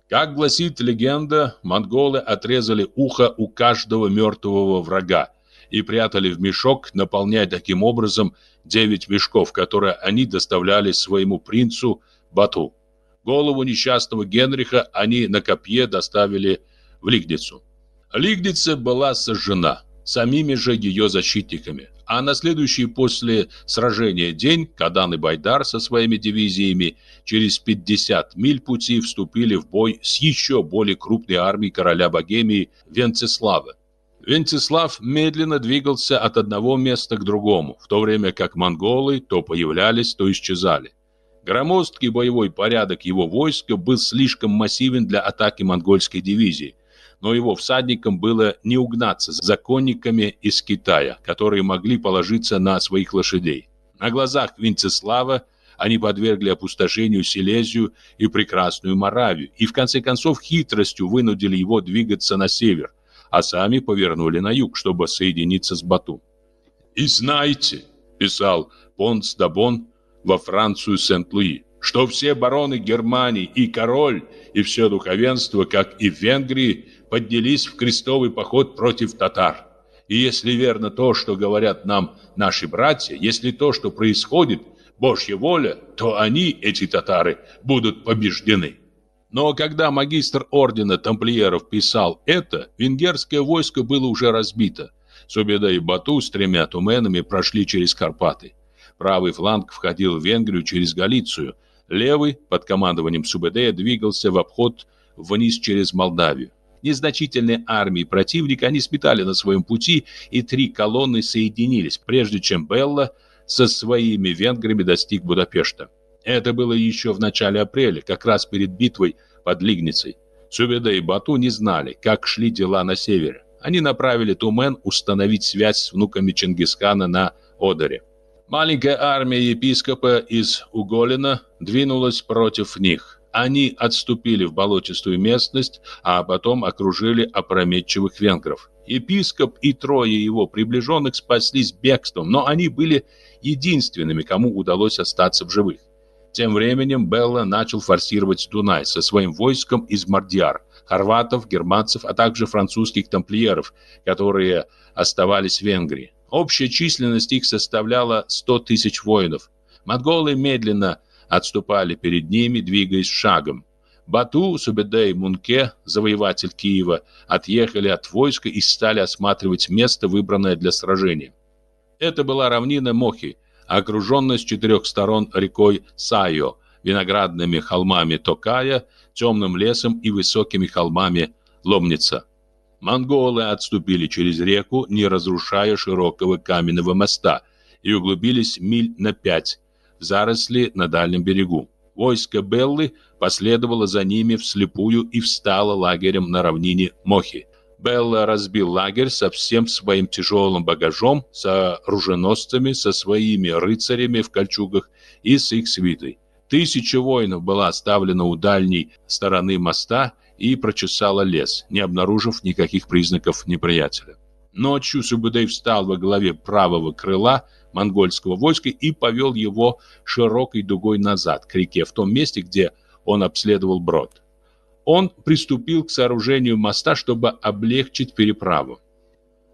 Как гласит легенда, монголы отрезали ухо у каждого мертвого врага и прятали в мешок, наполняя таким образом девять мешков, которые они доставляли своему принцу Бату. Голову несчастного Генриха они на копье доставили в Лигницу. Лигница была сожжена самими же ее защитниками а на следующий после сражения день Кадан и Байдар со своими дивизиями через 50 миль пути вступили в бой с еще более крупной армией короля Богемии Венцеслава. Венцеслав медленно двигался от одного места к другому, в то время как монголы то появлялись, то исчезали. Громоздкий боевой порядок его войска был слишком массивен для атаки монгольской дивизии – но его всадникам было не угнаться за законниками из Китая, которые могли положиться на своих лошадей. На глазах Винцеслава они подвергли опустошению Силезию и прекрасную Моравию, и в конце концов хитростью вынудили его двигаться на север, а сами повернули на юг, чтобы соединиться с Бату. «И знайте», – писал Понс Дабон во Францию Сент-Луи, что все бароны Германии и король, и все духовенство, как и в Венгрии, поднялись в крестовый поход против татар. И если верно то, что говорят нам наши братья, если то, что происходит, Божья воля, то они, эти татары, будут побеждены. Но когда магистр ордена тамплиеров писал это, венгерское войско было уже разбито. Субеда и Бату с тремя туменами прошли через Карпаты. Правый фланг входил в Венгрию через Галицию, левый, под командованием Субедея, двигался в обход вниз через Молдавию. Незначительные армии противника они сметали на своем пути, и три колонны соединились, прежде чем Белла со своими венграми достиг Будапешта. Это было еще в начале апреля, как раз перед битвой под Лигницей. Суведа и Бату не знали, как шли дела на севере. Они направили Тумен установить связь с внуками Чингисхана на Одере. Маленькая армия епископа из Уголина двинулась против них. Они отступили в болотистую местность, а потом окружили опрометчивых венгров. Епископ и трое его приближенных спаслись бегством, но они были единственными, кому удалось остаться в живых. Тем временем Белла начал форсировать Дунай со своим войском из Мардиар, хорватов, германцев, а также французских тамплиеров, которые оставались в Венгрии. Общая численность их составляла 100 тысяч воинов. Монголы медленно отступали перед ними, двигаясь шагом. Бату, Субедей, Мунке, завоеватель Киева, отъехали от войска и стали осматривать место, выбранное для сражения. Это была равнина Мохи, окруженная с четырех сторон рекой Сайо, виноградными холмами Токая, темным лесом и высокими холмами Ломница. Монголы отступили через реку, не разрушая широкого каменного моста, и углубились миль на пять, заросли на дальнем берегу. Войско Беллы последовало за ними вслепую и встало лагерем на равнине Мохи. Белла разбил лагерь со всем своим тяжелым багажом, с оруженосцами, со своими рыцарями в кольчугах и с их свитой. Тысяча воинов была оставлена у дальней стороны моста и прочесала лес, не обнаружив никаких признаков неприятеля. Ночью Субудей встал во главе правого крыла монгольского войска и повел его широкой дугой назад, к реке, в том месте, где он обследовал брод. Он приступил к сооружению моста, чтобы облегчить переправу.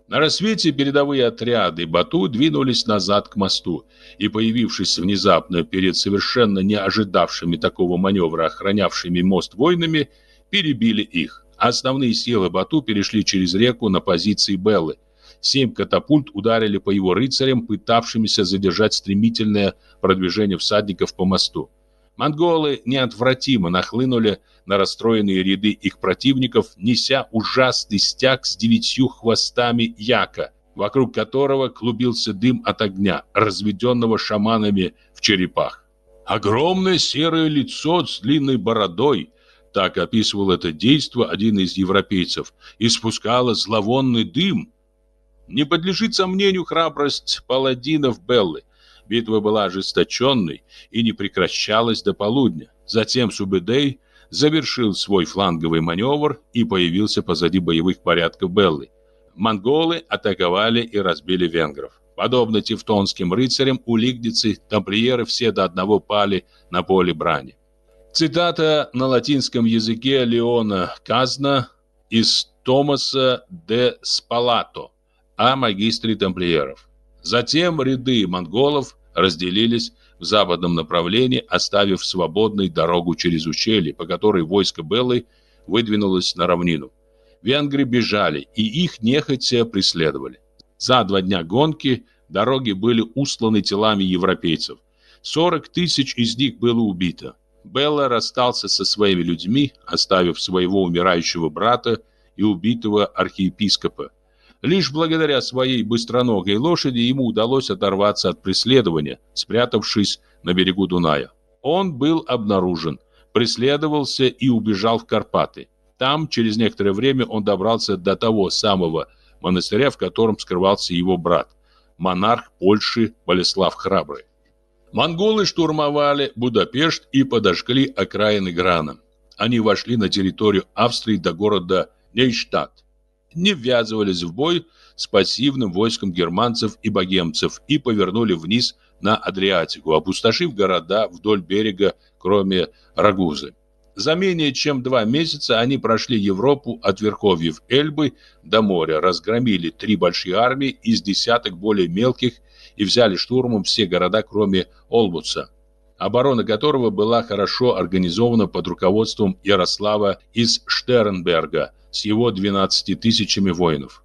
На рассвете передовые отряды Бату двинулись назад к мосту, и, появившись внезапно перед совершенно не ожидавшими такого маневра охранявшими мост воинами, перебили их. Основные силы Бату перешли через реку на позиции Беллы – Семь катапульт ударили по его рыцарям, пытавшимися задержать стремительное продвижение всадников по мосту. Монголы неотвратимо нахлынули на расстроенные ряды их противников, неся ужасный стяг с девятью хвостами яка, вокруг которого клубился дым от огня, разведенного шаманами в черепах. Огромное серое лицо с длинной бородой, так описывал это действо один из европейцев, испускало зловонный дым, не подлежит сомнению храбрость паладинов Беллы. Битва была ожесточенной и не прекращалась до полудня. Затем Субедей завершил свой фланговый маневр и появился позади боевых порядков Беллы. Монголы атаковали и разбили венгров. Подобно тевтонским рыцарям, у улигницы, тамплиеры все до одного пали на поле брани. Цитата на латинском языке Леона Казна из Томаса де Спалато о магистре тамплиеров. Затем ряды монголов разделились в западном направлении, оставив свободной дорогу через ущелье, по которой войско Беллы выдвинулось на равнину. Венгры бежали, и их нехотя преследовали. За два дня гонки дороги были устланы телами европейцев. 40 тысяч из них было убито. Белла расстался со своими людьми, оставив своего умирающего брата и убитого архиепископа. Лишь благодаря своей быстроногой лошади ему удалось оторваться от преследования, спрятавшись на берегу Дуная. Он был обнаружен, преследовался и убежал в Карпаты. Там через некоторое время он добрался до того самого монастыря, в котором скрывался его брат, монарх Польши Болеслав Храбрый. Монголы штурмовали Будапешт и подожгли окраины Грана. Они вошли на территорию Австрии до города Нейштадт не ввязывались в бой с пассивным войском германцев и богемцев и повернули вниз на Адриатику, опустошив города вдоль берега, кроме Рагузы. За менее чем два месяца они прошли Европу от верховьев Эльбы до моря, разгромили три большие армии из десяток более мелких и взяли штурмом все города, кроме Олбутса, оборона которого была хорошо организована под руководством Ярослава из Штернберга – с его 12 тысячами воинов.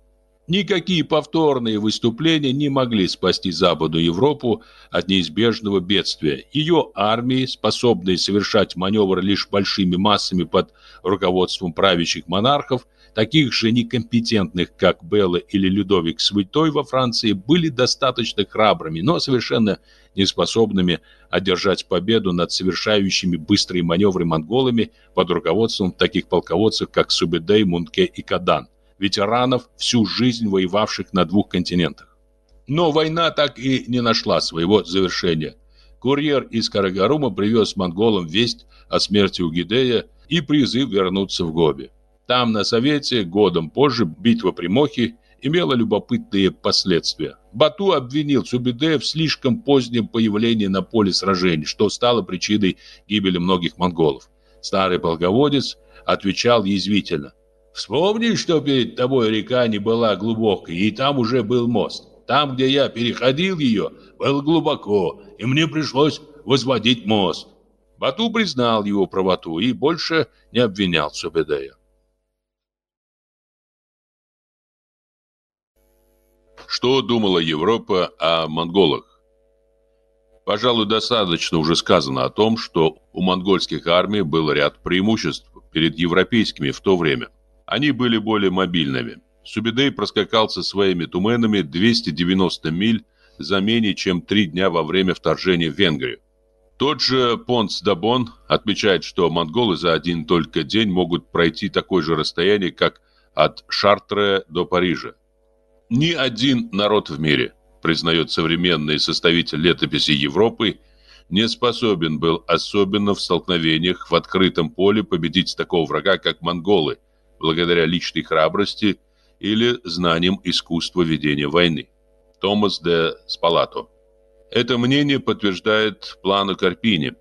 Никакие повторные выступления не могли спасти Западу Европу от неизбежного бедствия. Ее армии, способные совершать маневры лишь большими массами под руководством правящих монархов, Таких же некомпетентных, как Белла или Людовик Святой во Франции, были достаточно храбрыми, но совершенно неспособными одержать победу над совершающими быстрые маневры монголами под руководством таких полководцев, как Субедей, Мунке и Кадан, ветеранов, всю жизнь воевавших на двух континентах. Но война так и не нашла своего завершения. Курьер из Карагарума привез монголам весть о смерти Угидея и призыв вернуться в Гоби. Там, на Совете, годом позже битва при Мохе имела любопытные последствия. Бату обвинил Цубиде в слишком позднем появлении на поле сражений, что стало причиной гибели многих монголов. Старый полководец отвечал язвительно. «Вспомни, что перед тобой река не была глубокой, и там уже был мост. Там, где я переходил ее, было глубоко, и мне пришлось возводить мост». Бату признал его правоту и больше не обвинял Цубидея. что думала Европа о монголах. Пожалуй, достаточно уже сказано о том, что у монгольских армий был ряд преимуществ перед европейскими в то время. Они были более мобильными. Субедей проскакал со своими туменами 290 миль за менее чем три дня во время вторжения в Венгрию. Тот же Понс Дабон отмечает, что монголы за один только день могут пройти такое же расстояние, как от Шартра до Парижа. Ни один народ в мире, признает современный составитель летописи Европы, не способен был особенно в столкновениях в открытом поле победить такого врага, как монголы, благодаря личной храбрости или знаниям искусства ведения войны. Томас де Спалато. Это мнение подтверждает плану Карпини,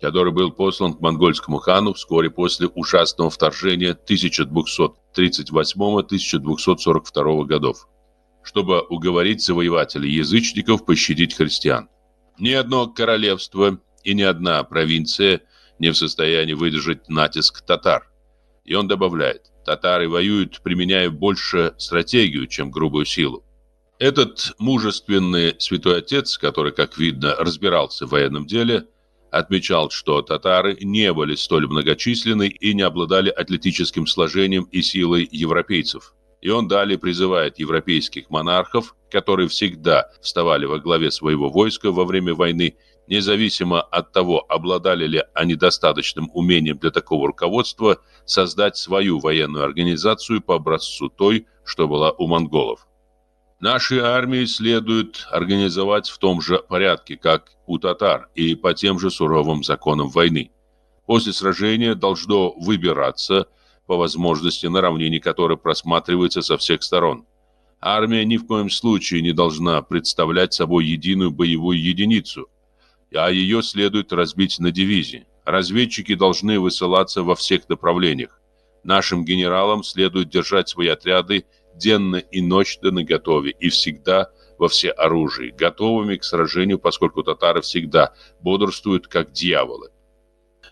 который был послан к монгольскому хану вскоре после ужасного вторжения 1238-1242 годов чтобы уговорить завоевателей язычников пощадить христиан. Ни одно королевство и ни одна провинция не в состоянии выдержать натиск татар. И он добавляет, татары воюют, применяя больше стратегию, чем грубую силу. Этот мужественный святой отец, который, как видно, разбирался в военном деле, отмечал, что татары не были столь многочисленны и не обладали атлетическим сложением и силой европейцев. И он далее призывает европейских монархов, которые всегда вставали во главе своего войска во время войны, независимо от того, обладали ли они достаточным умением для такого руководства, создать свою военную организацию по образцу той, что была у монголов. Наши армии следует организовать в том же порядке, как у татар, и по тем же суровым законам войны. После сражения должно выбираться – по возможности на равнине которой просматривается со всех сторон. Армия ни в коем случае не должна представлять собой единую боевую единицу, а ее следует разбить на дивизии. Разведчики должны высылаться во всех направлениях. Нашим генералам следует держать свои отряды денно и ночно наготове и всегда во всеоружии, готовыми к сражению, поскольку татары всегда бодрствуют как дьяволы.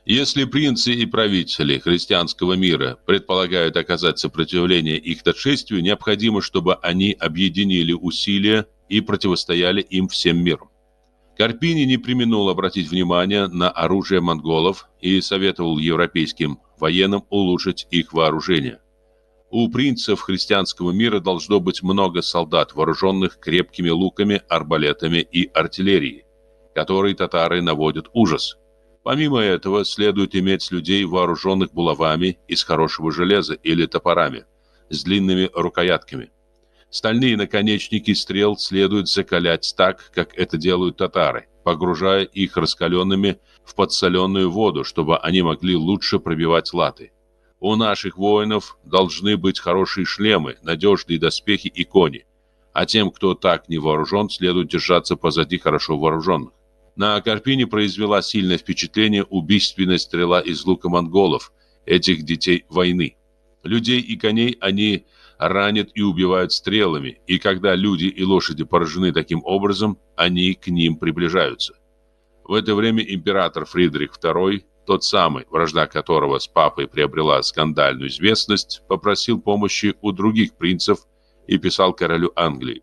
Если принцы и правители христианского мира предполагают оказать сопротивление их нашествию, необходимо, чтобы они объединили усилия и противостояли им всем миром. Карпини не применил обратить внимание на оружие монголов и советовал европейским военным улучшить их вооружение. У принцев христианского мира должно быть много солдат, вооруженных крепкими луками, арбалетами и артиллерией, которые татары наводят ужас – Помимо этого, следует иметь людей, вооруженных булавами из хорошего железа или топорами с длинными рукоятками. Стальные наконечники стрел следует закалять так, как это делают татары, погружая их раскаленными в подсоленную воду, чтобы они могли лучше пробивать латы. У наших воинов должны быть хорошие шлемы, надежные доспехи и кони. А тем, кто так не вооружен, следует держаться позади хорошо вооруженных. На Карпине произвела сильное впечатление убийственная стрела из лука монголов, этих детей войны. Людей и коней они ранят и убивают стрелами, и когда люди и лошади поражены таким образом, они к ним приближаются. В это время император Фридрих II, тот самый, вражда которого с папой приобрела скандальную известность, попросил помощи у других принцев и писал королю Англии.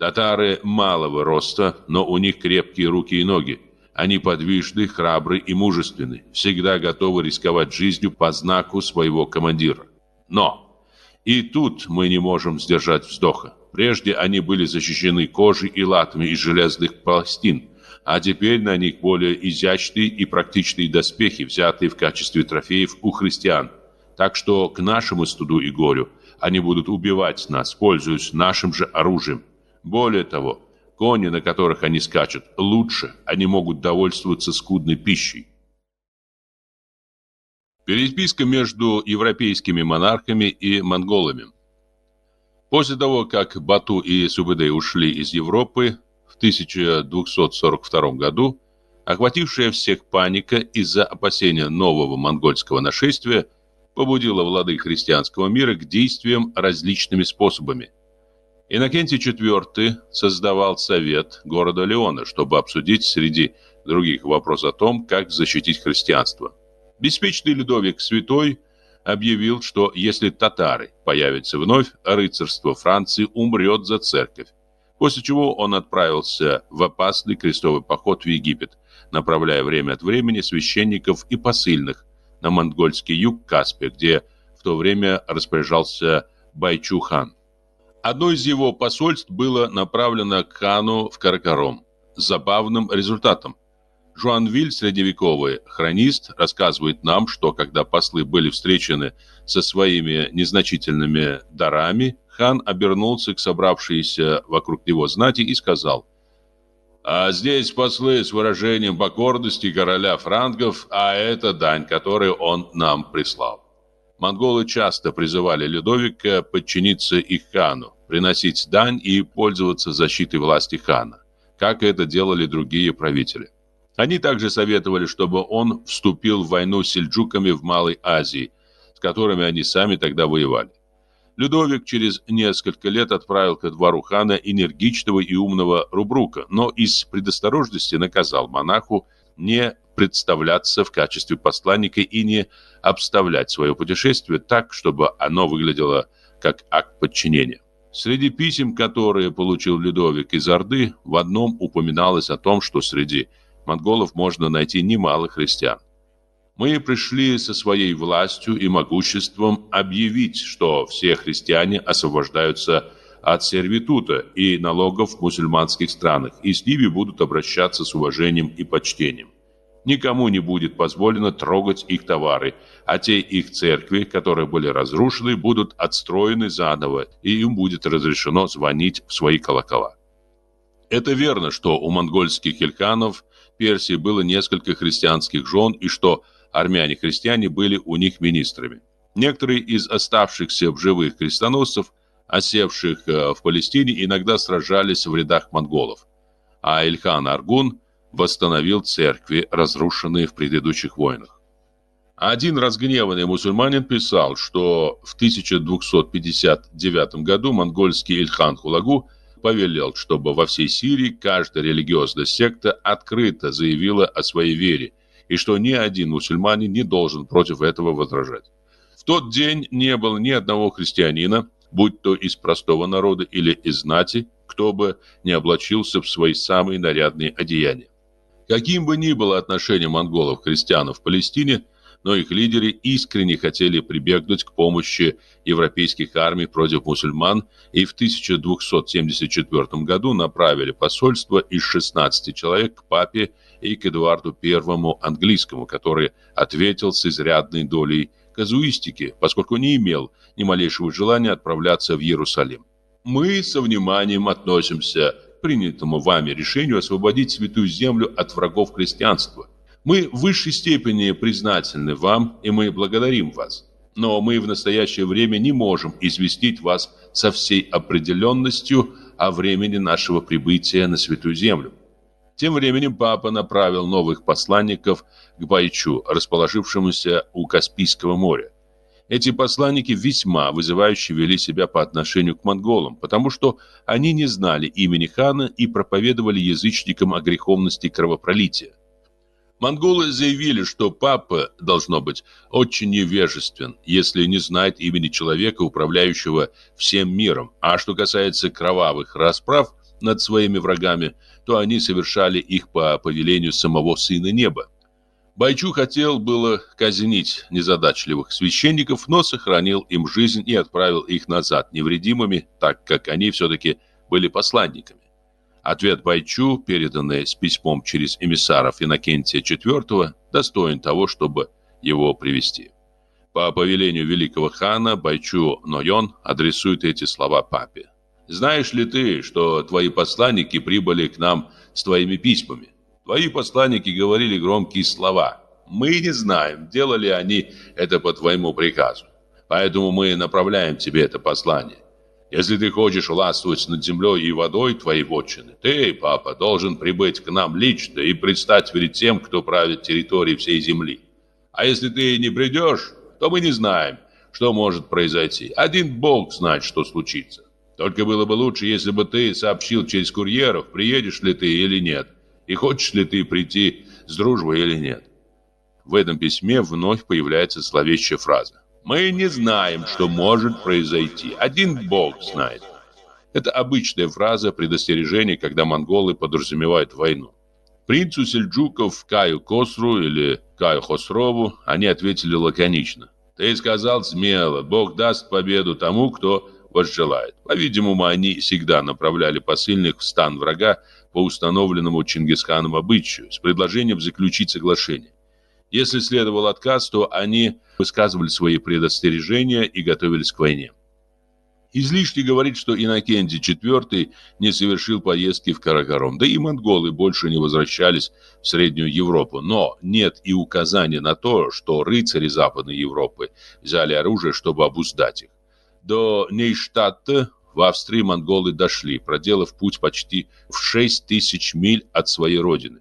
Татары малого роста, но у них крепкие руки и ноги. Они подвижны, храбры и мужественны, всегда готовы рисковать жизнью по знаку своего командира. Но и тут мы не можем сдержать вздоха. Прежде они были защищены кожей и латами из железных пластин, а теперь на них более изящные и практичные доспехи, взятые в качестве трофеев у христиан. Так что к нашему студу и горю они будут убивать нас, пользуясь нашим же оружием. Более того, кони, на которых они скачут, лучше, они могут довольствоваться скудной пищей. Переписка между европейскими монархами и монголами. После того, как Бату и Субедей ушли из Европы в 1242 году, охватившая всех паника из-за опасения нового монгольского нашествия побудила владык христианского мира к действиям различными способами – Иннокентий IV создавал совет города Леона, чтобы обсудить среди других вопрос о том, как защитить христианство. Беспечный Людовик Святой объявил, что если татары появятся вновь, рыцарство Франции умрет за церковь. После чего он отправился в опасный крестовый поход в Египет, направляя время от времени священников и посыльных на монгольский юг Каспия, где в то время распоряжался Байчу-хан. Одно из его посольств было направлено к хану в Каракаром с забавным результатом. Жуанвиль, средневековый хронист, рассказывает нам, что когда послы были встречены со своими незначительными дарами, хан обернулся к собравшейся вокруг него знати и сказал «А здесь послы с выражением покорности короля франков, а это дань, которую он нам прислал». Монголы часто призывали Людовика подчиниться их хану, приносить дань и пользоваться защитой власти хана, как это делали другие правители. Они также советовали, чтобы он вступил в войну с сельджуками в Малой Азии, с которыми они сами тогда воевали. Людовик через несколько лет отправил ко двору хана энергичного и умного Рубрука, но из предосторожности наказал монаху не представляться в качестве посланника и не обставлять свое путешествие так, чтобы оно выглядело как акт подчинения. Среди писем, которые получил Людовик из Орды, в одном упоминалось о том, что среди монголов можно найти немало христиан. Мы пришли со своей властью и могуществом объявить, что все христиане освобождаются от сервитута и налогов в мусульманских странах, и с ними будут обращаться с уважением и почтением никому не будет позволено трогать их товары, а те их церкви, которые были разрушены, будут отстроены заново, и им будет разрешено звонить в свои колокола. Это верно, что у монгольских ильханов Персии было несколько христианских жен и что армяне-христиане были у них министрами. Некоторые из оставшихся в живых крестоносцев, осевших э, в Палестине, иногда сражались в рядах монголов. А Ильхан Аргун – восстановил церкви, разрушенные в предыдущих войнах. Один разгневанный мусульманин писал, что в 1259 году монгольский Ильхан Хулагу повелел, чтобы во всей Сирии каждая религиозная секта открыто заявила о своей вере, и что ни один мусульманин не должен против этого возражать. В тот день не было ни одного христианина, будь то из простого народа или из знати, кто бы не облачился в свои самые нарядные одеяния. Каким бы ни было отношение монголов к христианам в Палестине, но их лидеры искренне хотели прибегнуть к помощи европейских армий против мусульман и в 1274 году направили посольство из 16 человек к папе и к Эдуарду I английскому, который ответил с изрядной долей казуистики, поскольку не имел ни малейшего желания отправляться в Иерусалим. Мы со вниманием относимся принятому вами решению освободить святую землю от врагов христианства. Мы в высшей степени признательны вам, и мы благодарим вас. Но мы в настоящее время не можем известить вас со всей определенностью о времени нашего прибытия на святую землю. Тем временем папа направил новых посланников к Байчу, расположившемуся у Каспийского моря. Эти посланники весьма вызывающе вели себя по отношению к монголам, потому что они не знали имени хана и проповедовали язычникам о греховности кровопролития. Монголы заявили, что папа, должно быть, очень невежествен, если не знает имени человека, управляющего всем миром. А что касается кровавых расправ над своими врагами, то они совершали их по повелению самого Сына Неба. Байчу хотел было казнить незадачливых священников, но сохранил им жизнь и отправил их назад невредимыми, так как они все-таки были посланниками. Ответ Байчу, переданный с письмом через эмиссаров Иннокентия IV, достоин того, чтобы его привести. По повелению великого хана Байчу Нойон адресует эти слова папе. «Знаешь ли ты, что твои посланники прибыли к нам с твоими письмами? Твои посланники говорили громкие слова. Мы не знаем, делали они это по твоему приказу. Поэтому мы направляем тебе это послание. Если ты хочешь властвовать над землей и водой твоей вотчины, ты, папа, должен прибыть к нам лично и предстать перед тем, кто правит территорией всей земли. А если ты не придешь, то мы не знаем, что может произойти. Один Бог знает, что случится. Только было бы лучше, если бы ты сообщил через курьеров, приедешь ли ты или нет и хочешь ли ты прийти с дружбой или нет. В этом письме вновь появляется зловещая фраза. «Мы не знаем, что может произойти. Один Бог знает». Это обычная фраза предостережения, когда монголы подразумевают войну. Принцу сельджуков Каю Косру или Каю Хосрову они ответили лаконично. «Ты сказал смело, Бог даст победу тому, кто возжелает». По-видимому, они всегда направляли посыльных в стан врага по установленному Чингисханом обычаю с предложением заключить соглашение. Если следовал отказ, то они высказывали свои предостережения и готовились к войне. Излишне говорить, что Иннокентий IV не совершил поездки в Каракаром, да и монголы больше не возвращались в Среднюю Европу. Но нет и указания на то, что рыцари Западной Европы взяли оружие, чтобы обуздать их. До Нейштадта в Австрии монголы дошли, проделав путь почти в 6 тысяч миль от своей родины.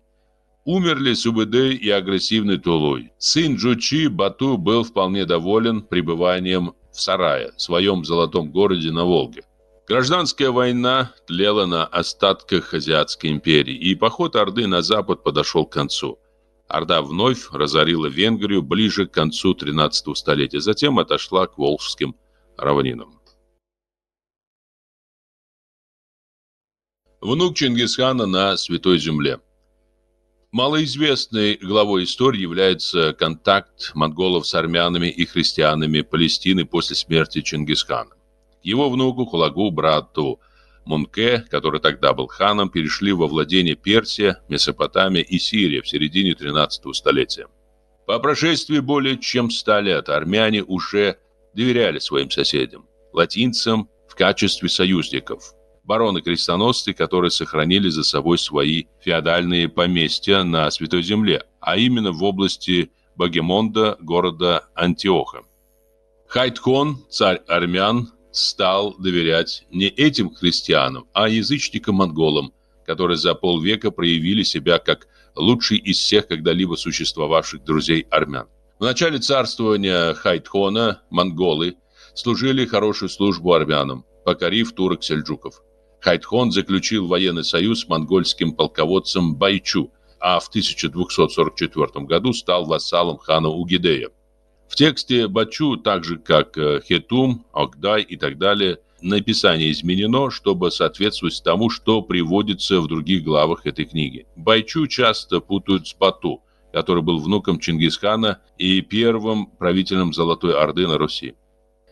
Умерли Субэдэй и агрессивный Тулуй. Сын Джучи Бату был вполне доволен пребыванием в Сарае, своем золотом городе на Волге. Гражданская война тлела на остатках Азиатской империи, и поход Орды на запад подошел к концу. Орда вновь разорила Венгрию ближе к концу 13 столетия, затем отошла к Волжским равнинам. внук Чингисхана на Святой Земле. Малоизвестной главой истории является контакт монголов с армянами и христианами Палестины после смерти Чингисхана. Его внуку Хулагу, брату Мунке, который тогда был ханом, перешли во владение Персия, Месопотамия и Сирия в середине 13 столетия. По прошествии более чем 100 лет армяне уже доверяли своим соседям, латинцам в качестве союзников – бароны-крестоносцы, которые сохранили за собой свои феодальные поместья на Святой Земле, а именно в области Богемонда города Антиоха. Хайтхон, царь армян, стал доверять не этим христианам, а язычникам-монголам, которые за полвека проявили себя как лучшие из всех когда-либо существовавших друзей армян. В начале царствования Хайтхона монголы служили хорошую службу армянам, покорив турок-сельджуков. Хайтхон заключил военный союз с монгольским полководцем Байчу, а в 1244 году стал вассалом хана Угидея. В тексте Бачу, так же как э, Хетум, Огдай и так далее, написание изменено, чтобы соответствовать тому, что приводится в других главах этой книги. Байчу часто путают с Бату, который был внуком Чингисхана и первым правителем Золотой Орды на Руси.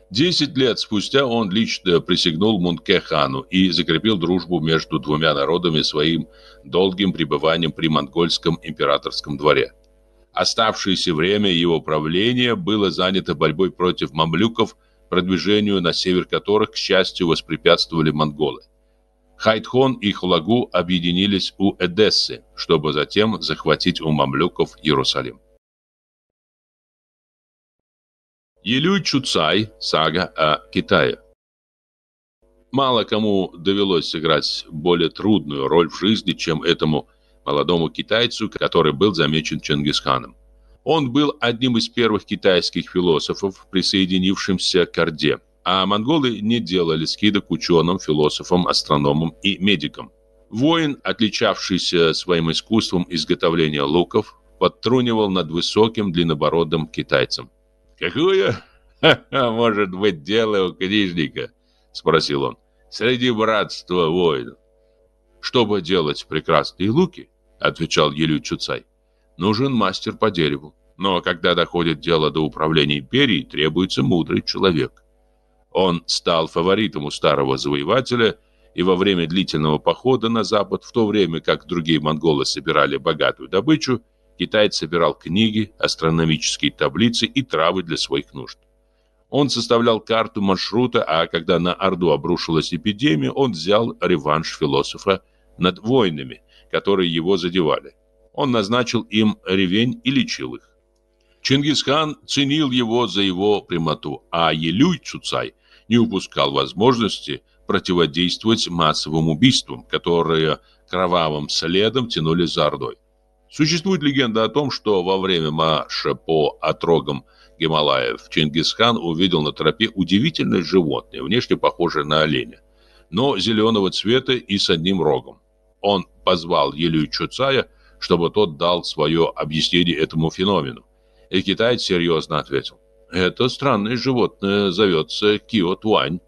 Десять лет спустя он лично присягнул Мунке-хану и закрепил дружбу между двумя народами своим долгим пребыванием при монгольском императорском дворе. Оставшееся время его правления было занято борьбой против мамлюков, продвижению на север которых, к счастью, воспрепятствовали монголы. Хайдхон и Хулагу объединились у Эдессы, чтобы затем захватить у мамлюков Иерусалим. Елю Чуцай. Сага о Китае. Мало кому довелось сыграть более трудную роль в жизни, чем этому молодому китайцу, который был замечен Чингисханом. Он был одним из первых китайских философов, присоединившимся к Орде, а монголы не делали скидок ученым, философам, астрономам и медикам. Воин, отличавшийся своим искусством изготовления луков, подтрунивал над высоким длиннобородым китайцем. Какое, «Может быть, дело у книжника?» — спросил он. «Среди братства воинов». «Чтобы делать прекрасные луки?» — отвечал Елю Чуцай. «Нужен мастер по дереву. Но когда доходит дело до управления империей, требуется мудрый человек». Он стал фаворитом у старого завоевателя и во время длительного похода на запад, в то время как другие монголы собирали богатую добычу, Китаец собирал книги, астрономические таблицы и травы для своих нужд. Он составлял карту маршрута, а когда на Орду обрушилась эпидемия, он взял реванш философа над воинами, которые его задевали. Он назначил им ревень и лечил их. Чингисхан ценил его за его прямоту, а Елюй Цуцай не упускал возможности противодействовать массовым убийствам, которые кровавым следом тянули за Ордой. Существует легенда о том, что во время марша по отрогам Гималаев Чингисхан увидел на тропе удивительное животное, внешне похожее на оленя, но зеленого цвета и с одним рогом. Он позвал Елю Чуцая, чтобы тот дал свое объяснение этому феномену. И китаец серьезно ответил. «Это странное животное зовется Кио-Туань.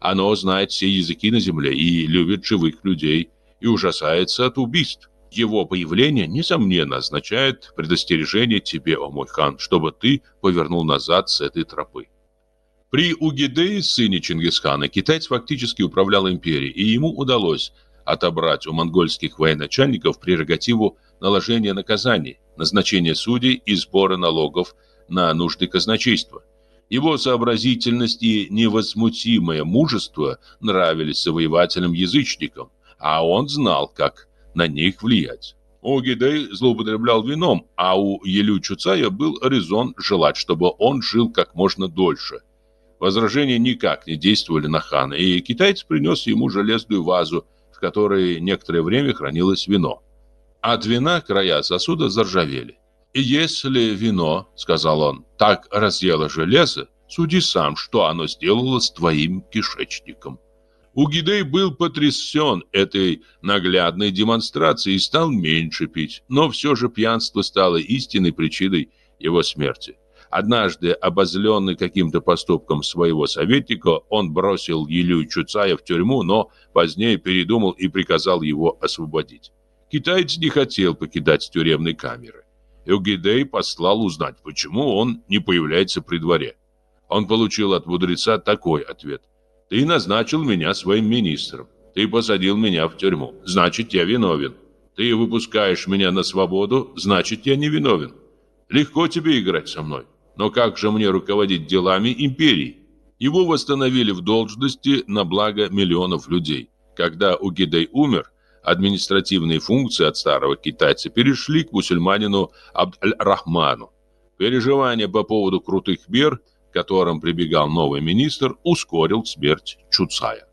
Оно знает все языки на земле и любит живых людей, и ужасается от убийств. Его появление, несомненно, означает предостережение тебе, о мой хан, чтобы ты повернул назад с этой тропы. При Угидее, сыне Чингисхана, китаец фактически управлял империей, и ему удалось отобрать у монгольских военачальников прерогативу наложения наказаний, назначения судей и сбора налогов на нужды казначейства. Его сообразительность и невозмутимое мужество нравились завоевателям-язычникам, а он знал, как на них влиять. У Гидей злоупотреблял вином, а у Елю Чуцая был резон желать, чтобы он жил как можно дольше. Возражения никак не действовали на хана, и китаец принес ему железную вазу, в которой некоторое время хранилось вино. От вина края сосуда заржавели. «И если вино, — сказал он, — так разъело железо, суди сам, что оно сделало с твоим кишечником». Угидей был потрясен этой наглядной демонстрацией и стал меньше пить, но все же пьянство стало истинной причиной его смерти. Однажды, обозленный каким-то поступком своего советника, он бросил Елю Чуцая в тюрьму, но позднее передумал и приказал его освободить. Китаец не хотел покидать тюремной камеры. Эугидей послал узнать, почему он не появляется при дворе. Он получил от мудреца такой ответ. Ты назначил меня своим министром. Ты посадил меня в тюрьму. Значит, я виновен. Ты выпускаешь меня на свободу. Значит, я не виновен. Легко тебе играть со мной. Но как же мне руководить делами империи? Его восстановили в должности на благо миллионов людей. Когда Угидай умер, административные функции от старого китайца перешли к мусульманину Абд-аль-Рахману. Переживания по поводу крутых мер – которым прибегал новый министр, ускорил смерть Чуцая.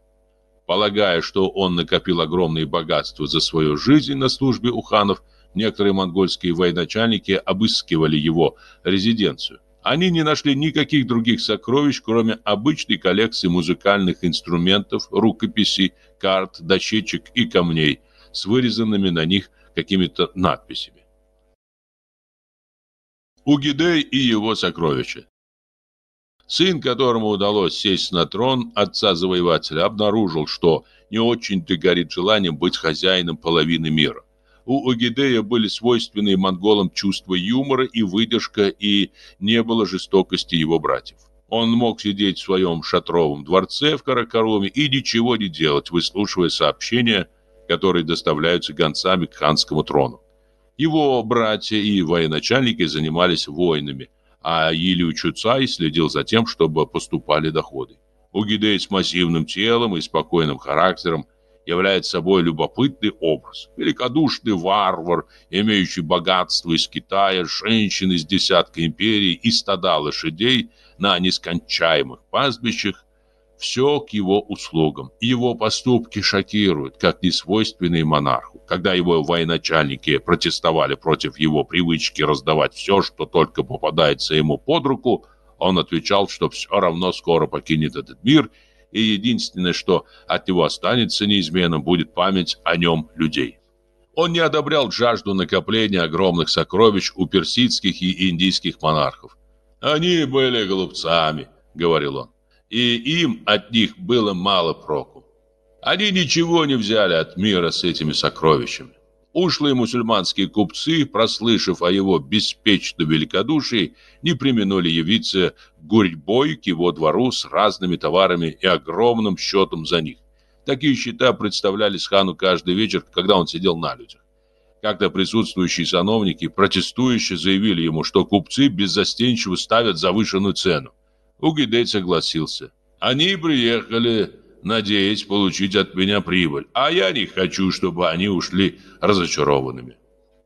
Полагая, что он накопил огромные богатства за свою жизнь на службе у ханов, некоторые монгольские военачальники обыскивали его резиденцию. Они не нашли никаких других сокровищ, кроме обычной коллекции музыкальных инструментов, рукописей, карт, дощечек и камней с вырезанными на них какими-то надписями. Угидей и его сокровища. Сын, которому удалось сесть на трон отца-завоевателя, обнаружил, что не очень-то горит желанием быть хозяином половины мира. У Огидея были свойственные монголам чувства юмора и выдержка, и не было жестокости его братьев. Он мог сидеть в своем шатровом дворце в Каракаруме и ничего не делать, выслушивая сообщения, которые доставляются гонцами к ханскому трону. Его братья и военачальники занимались войнами – а Илью Чуцай следил за тем, чтобы поступали доходы. Угидей с массивным телом и спокойным характером является собой любопытный образ. Великодушный варвар, имеющий богатство из Китая, женщин из десятка империй и стада лошадей на нескончаемых пастбищах, все к его услугам. Его поступки шокируют, как несвойственные монарху. Когда его военачальники протестовали против его привычки раздавать все, что только попадается ему под руку, он отвечал, что все равно скоро покинет этот мир, и единственное, что от него останется неизменным, будет память о нем людей. Он не одобрял жажду накопления огромных сокровищ у персидских и индийских монархов. «Они были глупцами», — говорил он и им от них было мало проку. Они ничего не взяли от мира с этими сокровищами. Ушлые мусульманские купцы, прослышав о его беспечном великодушии, не применули явиться гурьбой к его двору с разными товарами и огромным счетом за них. Такие счета представлялись хану каждый вечер, когда он сидел на людях. Как-то присутствующие сановники протестующие, заявили ему, что купцы беззастенчиво ставят завышенную цену. Угидей согласился. Они приехали, надеясь получить от меня прибыль, а я не хочу, чтобы они ушли разочарованными.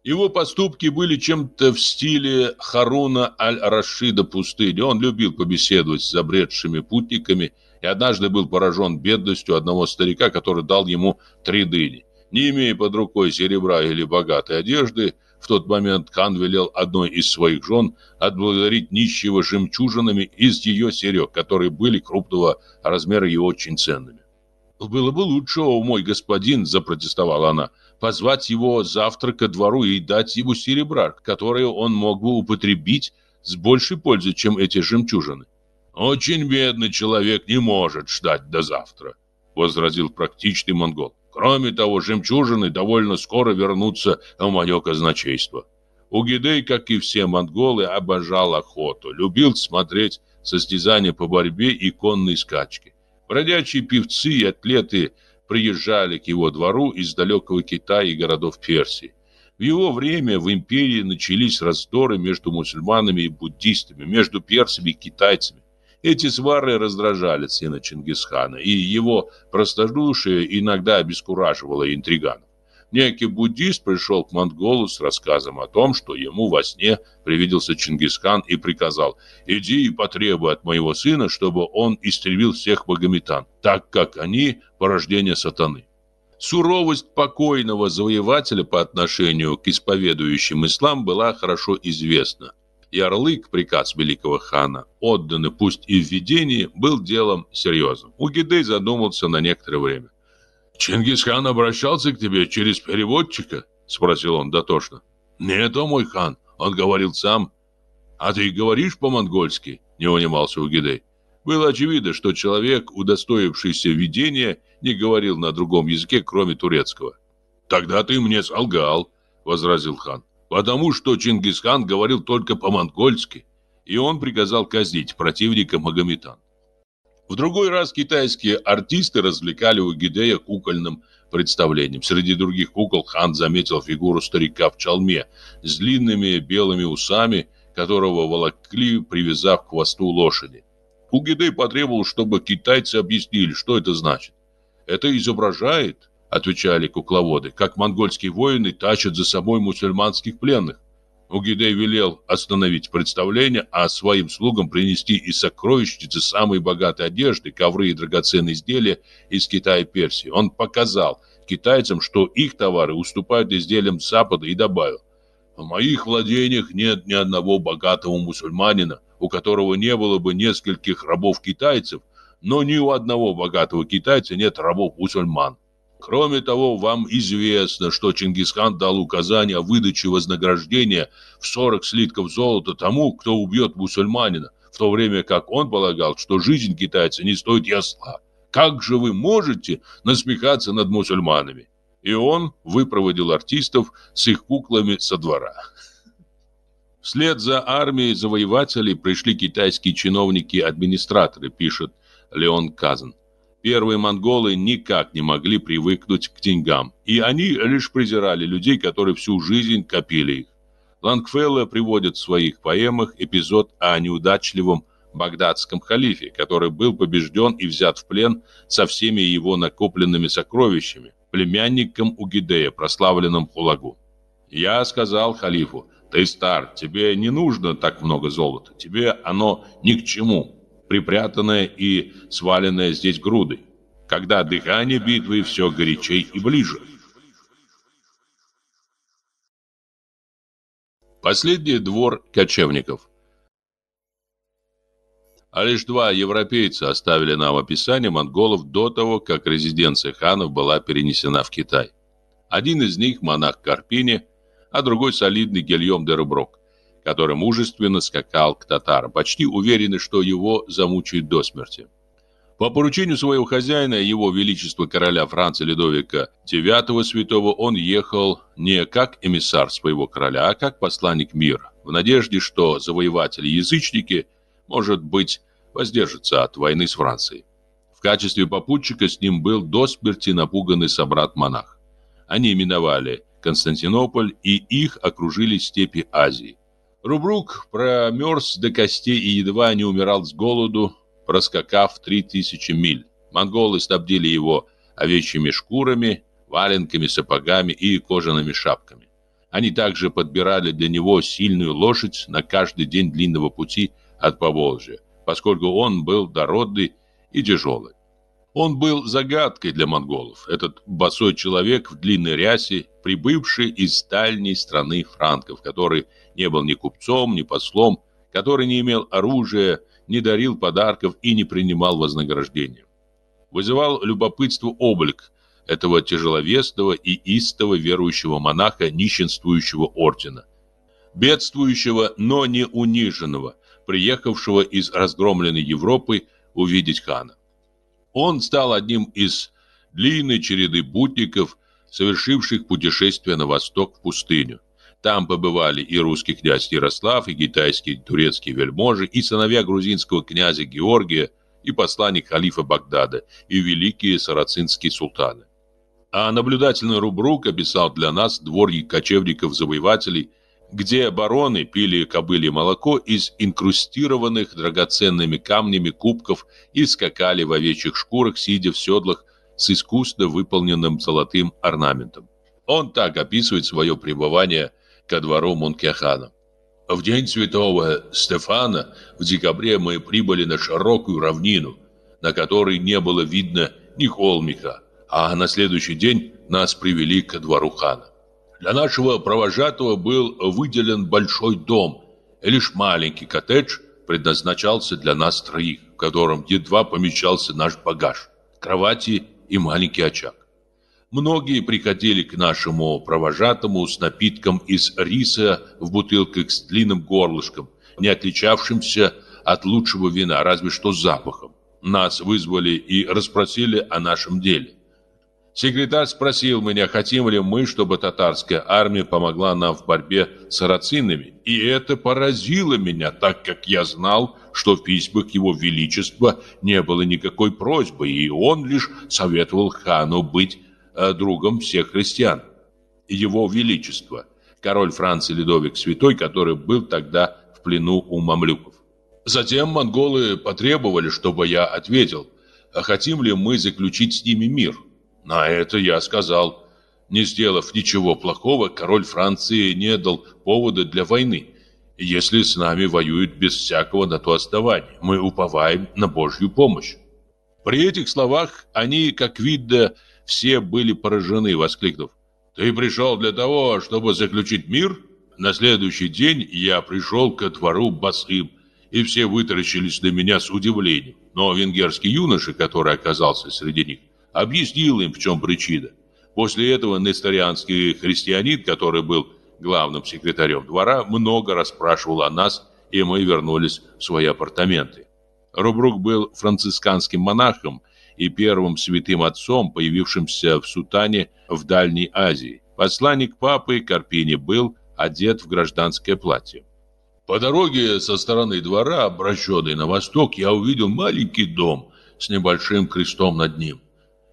Его поступки были чем-то в стиле Харуна аль-Рашида пустыни. Он любил побеседовать с забредшими путниками и однажды был поражен бедностью одного старика, который дал ему три дыни. Не имея под рукой серебра или богатой одежды, в тот момент Кан велел одной из своих жен отблагодарить нищего жемчужинами из ее серег, которые были крупного размера и очень ценными. «Было бы лучше, о мой господин», — запротестовала она, — «позвать его завтра ко двору и дать ему серебра, которое он мог бы употребить с большей пользой, чем эти жемчужины». «Очень бедный человек не может ждать до завтра», — возразил практичный монгол. Кроме того, жемчужины довольно скоро вернутся в мое казначейство. Угидей, как и все монголы, обожал охоту, любил смотреть состязания по борьбе и конные скачки. Бродячие певцы и атлеты приезжали к его двору из далекого Китая и городов Персии. В его время в империи начались раздоры между мусульманами и буддистами, между персами и китайцами. Эти свары раздражали сына Чингисхана, и его простодушие иногда обескураживало интриганов. Некий буддист пришел к монголу с рассказом о том, что ему во сне привиделся Чингисхан и приказал «Иди и потребуй от моего сына, чтобы он истребил всех магометан, так как они порождение сатаны». Суровость покойного завоевателя по отношению к исповедующим ислам была хорошо известна ярлык, приказ великого хана, отданный пусть и в видении, был делом серьезным. Угидей задумался на некоторое время. «Чингисхан обращался к тебе через переводчика?» — спросил он дотошно. «Нет, о мой хан, он говорил сам». «А ты говоришь по-монгольски?» — не унимался Угидей. Было очевидно, что человек, удостоившийся видения, не говорил на другом языке, кроме турецкого. «Тогда ты мне солгал», — возразил хан потому что Чингисхан говорил только по-монгольски, и он приказал казнить противника Магометан. В другой раз китайские артисты развлекали у Гидея кукольным представлением. Среди других кукол хан заметил фигуру старика в чалме с длинными белыми усами, которого волокли, привязав к хвосту лошади. У Гидей потребовал, чтобы китайцы объяснили, что это значит. Это изображает отвечали кукловоды, как монгольские воины тащат за собой мусульманских пленных. Угидей велел остановить представление, а своим слугам принести из сокровищницы самые богатые одежды, ковры и драгоценные изделия из Китая и Персии. Он показал китайцам, что их товары уступают изделиям Запада и добавил. В моих владениях нет ни одного богатого мусульманина, у которого не было бы нескольких рабов-китайцев, но ни у одного богатого китайца нет рабов-мусульман. Кроме того, вам известно, что Чингисхан дал указание о выдаче вознаграждения в 40 слитков золота тому, кто убьет мусульманина, в то время как он полагал, что жизнь китайца не стоит ясла. Как же вы можете насмехаться над мусульманами? И он выпроводил артистов с их куклами со двора. Вслед за армией завоевателей пришли китайские чиновники-администраторы, пишет Леон Казан. Первые монголы никак не могли привыкнуть к деньгам, и они лишь презирали людей, которые всю жизнь копили их. Лангфелло приводит в своих поэмах эпизод о неудачливом багдадском халифе, который был побежден и взят в плен со всеми его накопленными сокровищами, племянником Угидея, прославленным Хулагу. «Я сказал халифу, ты стар, тебе не нужно так много золота, тебе оно ни к чему припрятанная и сваленная здесь груды, когда дыхание битвы все горячей и ближе. Последний двор кочевников. А лишь два европейца оставили нам описание монголов до того, как резиденция ханов была перенесена в Китай. Один из них – монах Карпини, а другой – солидный Гильем де Руброк который мужественно скакал к татарам, почти уверенный, что его замучают до смерти. По поручению своего хозяина, его величества короля Франца Ледовика IX святого, он ехал не как эмиссар своего короля, а как посланник мира, в надежде, что завоеватели-язычники, может быть, воздержатся от войны с Францией. В качестве попутчика с ним был до смерти напуганный собрат-монах. Они именовали Константинополь и их окружили степи Азии. Рубрук промерз до костей и едва не умирал с голоду, проскакав 3000 миль. Монголы снабдили его овечьими шкурами, валенками, сапогами и кожаными шапками. Они также подбирали для него сильную лошадь на каждый день длинного пути от Поволжья, поскольку он был дородный и тяжелый. Он был загадкой для монголов, этот босой человек в длинной рясе, прибывший из дальней страны франков, который не был ни купцом, ни послом, который не имел оружия, не дарил подарков и не принимал вознаграждения. Вызывал любопытство облик этого тяжеловесного и истово верующего монаха нищенствующего ордена, бедствующего, но не униженного, приехавшего из разгромленной Европы увидеть хана. Он стал одним из длинной череды путников, совершивших путешествие на восток в пустыню, там побывали и русский князь Ярослав, и китайский турецкий вельможи, и сыновья грузинского князя Георгия, и посланник халифа Багдада, и великие сарацинские султаны. А наблюдательный Рубрук описал для нас дворье кочевников-завоевателей, где бароны пили кобылье молоко из инкрустированных драгоценными камнями кубков и скакали в овечьих шкурах, сидя в седлах с искусно выполненным золотым орнаментом. Он так описывает свое пребывание – ко двору Мункехана. В день святого Стефана в декабре мы прибыли на широкую равнину, на которой не было видно ни холмика, а на следующий день нас привели ко двору хана. Для нашего провожатого был выделен большой дом, и лишь маленький коттедж предназначался для нас троих, в котором едва помещался наш багаж, кровати и маленький очаг. Многие приходили к нашему провожатому с напитком из риса в бутылках с длинным горлышком, не отличавшимся от лучшего вина, разве что запахом. Нас вызвали и расспросили о нашем деле. Секретарь спросил меня, хотим ли мы, чтобы татарская армия помогла нам в борьбе с сарацинами, и это поразило меня, так как я знал, что в письмах его величества не было никакой просьбы, и он лишь советовал хану быть Э, другом всех христиан. Его Величество, король Франции Ледовик Святой, который был тогда в плену у мамлюков. Затем монголы потребовали, чтобы я ответил, хотим ли мы заключить с ними мир. На это я сказал, не сделав ничего плохого, король Франции не дал повода для войны. Если с нами воюют без всякого на то основания, мы уповаем на Божью помощь. При этих словах они, как видно, все были поражены, воскликнув. «Ты пришел для того, чтобы заключить мир?» На следующий день я пришел ко двору Басым, и все вытаращились на меня с удивлением. Но венгерский юноша, который оказался среди них, объяснил им, в чем причина. После этого несторианский христианин, который был главным секретарем двора, много расспрашивал о нас, и мы вернулись в свои апартаменты. Рубрук был францисканским монахом – и первым святым отцом, появившимся в Сутане в Дальней Азии. Посланник папы Карпини был одет в гражданское платье. По дороге со стороны двора, обращенной на восток, я увидел маленький дом с небольшим крестом над ним.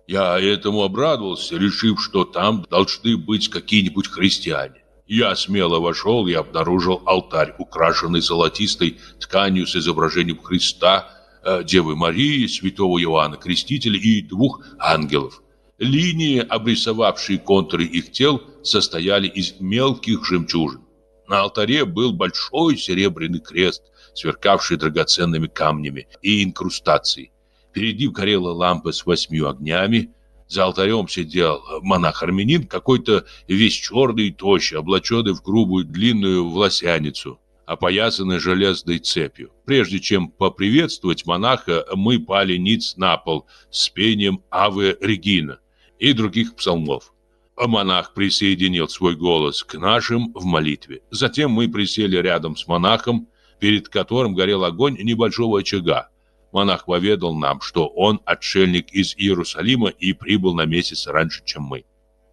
Я этому обрадовался, решив, что там должны быть какие-нибудь христиане. Я смело вошел и обнаружил алтарь, украшенный золотистой тканью с изображением Христа – Э, Девы Марии, святого Иоанна Крестителя и двух ангелов. Линии, обрисовавшие контуры их тел, состояли из мелких жемчужин. На алтаре был большой серебряный крест, сверкавший драгоценными камнями и инкрустацией. Впереди ним горела лампа с восьмью огнями. За алтарем сидел монах-армянин, какой-то весь черный и тощий, облаченный в грубую длинную власяницу опоясаны железной цепью. Прежде чем поприветствовать монаха, мы пали ниц на пол с пением «Аве Регина» и других псалмов. монах присоединил свой голос к нашим в молитве. Затем мы присели рядом с монахом, перед которым горел огонь небольшого очага. Монах поведал нам, что он отшельник из Иерусалима и прибыл на месяц раньше, чем мы.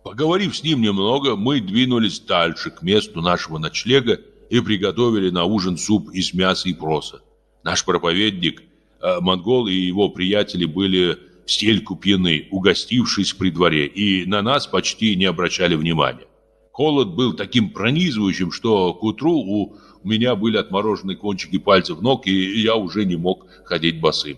Поговорив с ним немного, мы двинулись дальше к месту нашего ночлега, и приготовили на ужин суп из мяса и проса. Наш проповедник, э, монгол и его приятели были в стельку пьяны, угостившись при дворе, и на нас почти не обращали внимания. Холод был таким пронизывающим, что к утру у меня были отморожены кончики пальцев ног, и я уже не мог ходить босым.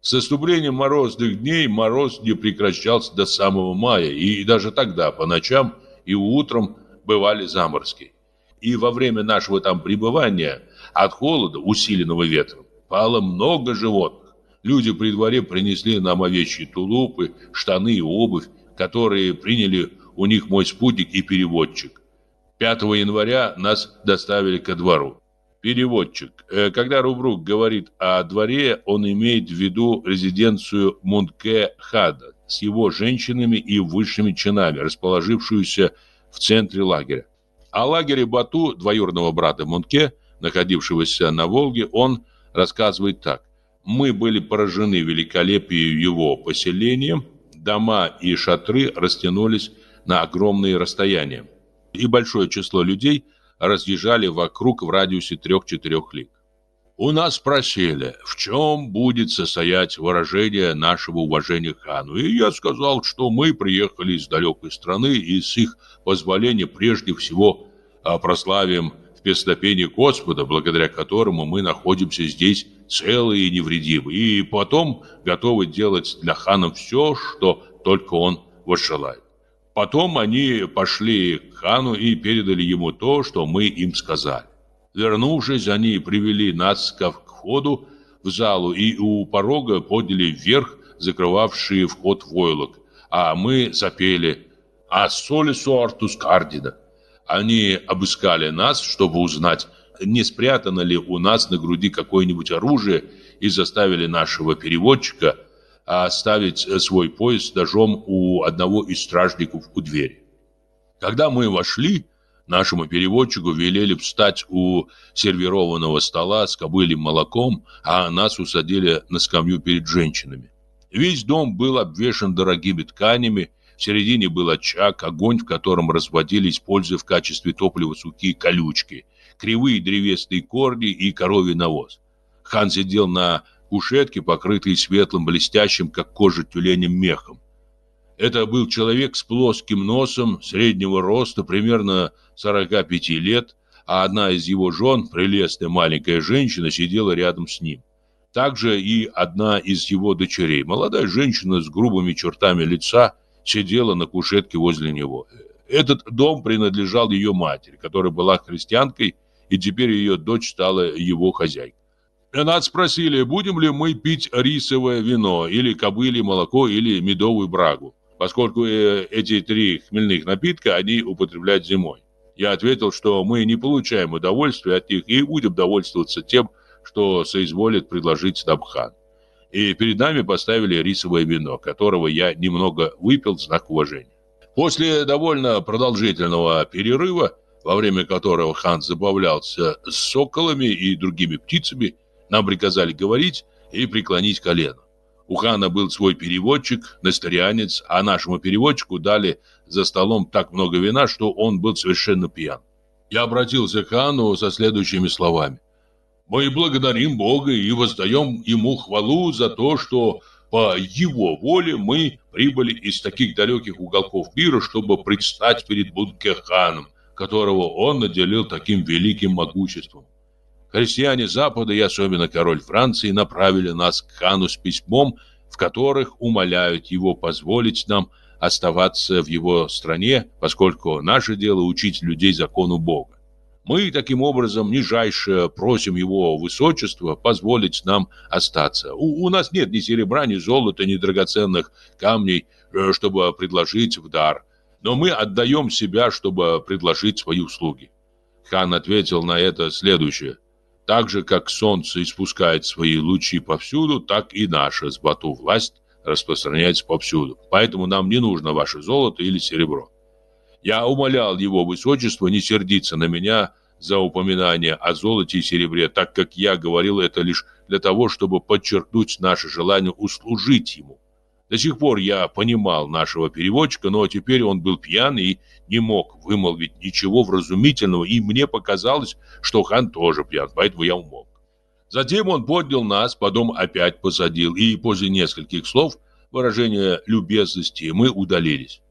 С наступлением морозных дней мороз не прекращался до самого мая, и даже тогда по ночам и утром бывали заморозки и во время нашего там пребывания от холода, усиленного ветром, пало много животных. Люди при дворе принесли нам овечьи тулупы, штаны и обувь, которые приняли у них мой спутник и переводчик. 5 января нас доставили ко двору. Переводчик. Э, когда Рубрук говорит о дворе, он имеет в виду резиденцию Мунке-Хада с его женщинами и высшими чинами, расположившуюся в центре лагеря. О лагере Бату, двоюродного брата Мунке, находившегося на Волге, он рассказывает так. «Мы были поражены великолепием его поселения, дома и шатры растянулись на огромные расстояния, и большое число людей разъезжали вокруг в радиусе трех-четырех лиг. У нас спросили, в чем будет состоять выражение нашего уважения к хану, и я сказал, что мы приехали из далекой страны, и с их позволения прежде всего а, прославим в песнопении Господа, благодаря которому мы находимся здесь целые и невредимы, и потом готовы делать для хана все, что только он возжелает. Потом они пошли к хану и передали ему то, что мы им сказали. Вернувшись, они привели нас к входу в залу и у порога подняли вверх закрывавшие вход войлок, а мы запели «А соли суартус кардина». Они обыскали нас, чтобы узнать, не спрятано ли у нас на груди какое-нибудь оружие, и заставили нашего переводчика оставить свой пояс ножом у одного из стражников у двери. Когда мы вошли, Нашему переводчику велели встать у сервированного стола с кобылем молоком, а нас усадили на скамью перед женщинами. Весь дом был обвешан дорогими тканями, в середине был очаг, огонь, в котором разводили, используя в качестве топлива сухие колючки, кривые древесные корни и коровий навоз. Хан сидел на кушетке, покрытой светлым, блестящим, как кожа тюленем мехом. Это был человек с плоским носом, среднего роста, примерно 45 лет, а одна из его жен, прелестная маленькая женщина, сидела рядом с ним. Также и одна из его дочерей, молодая женщина с грубыми чертами лица, сидела на кушетке возле него. Этот дом принадлежал ее матери, которая была христианкой, и теперь ее дочь стала его хозяйкой. Нас спросили, будем ли мы пить рисовое вино, или кобыли молоко, или медовую брагу поскольку э, эти три хмельных напитка они употребляют зимой. Я ответил, что мы не получаем удовольствия от них и будем довольствоваться тем, что соизволит предложить нам хан. И перед нами поставили рисовое вино, которого я немного выпил в знак уважения. После довольно продолжительного перерыва, во время которого хан забавлялся с соколами и другими птицами, нам приказали говорить и преклонить колено. У хана был свой переводчик, насторианец, а нашему переводчику дали за столом так много вина, что он был совершенно пьян. Я обратился к хану со следующими словами. «Мы благодарим Бога и воздаем Ему хвалу за то, что по Его воле мы прибыли из таких далеких уголков мира, чтобы предстать перед Будке ханом, которого он наделил таким великим могуществом. Христиане Запада и особенно король Франции направили нас к хану с письмом, в которых умоляют его позволить нам оставаться в его стране, поскольку наше дело учить людей закону Бога. Мы таким образом нижайше просим его высочество позволить нам остаться. У, у нас нет ни серебра, ни золота, ни драгоценных камней, э, чтобы предложить в дар. Но мы отдаем себя, чтобы предложить свои услуги. Хан ответил на это следующее. Так же, как солнце испускает свои лучи повсюду, так и наша с Бату власть распространяется повсюду. Поэтому нам не нужно ваше золото или серебро. Я умолял его высочество не сердиться на меня за упоминание о золоте и серебре, так как я говорил это лишь для того, чтобы подчеркнуть наше желание услужить ему. До сих пор я понимал нашего переводчика, но теперь он был пьян и не мог вымолвить ничего вразумительного, и мне показалось, что хан тоже пьян, поэтому я умолк. Затем он поднял нас, потом опять посадил, и после нескольких слов выражения любезности мы удалились.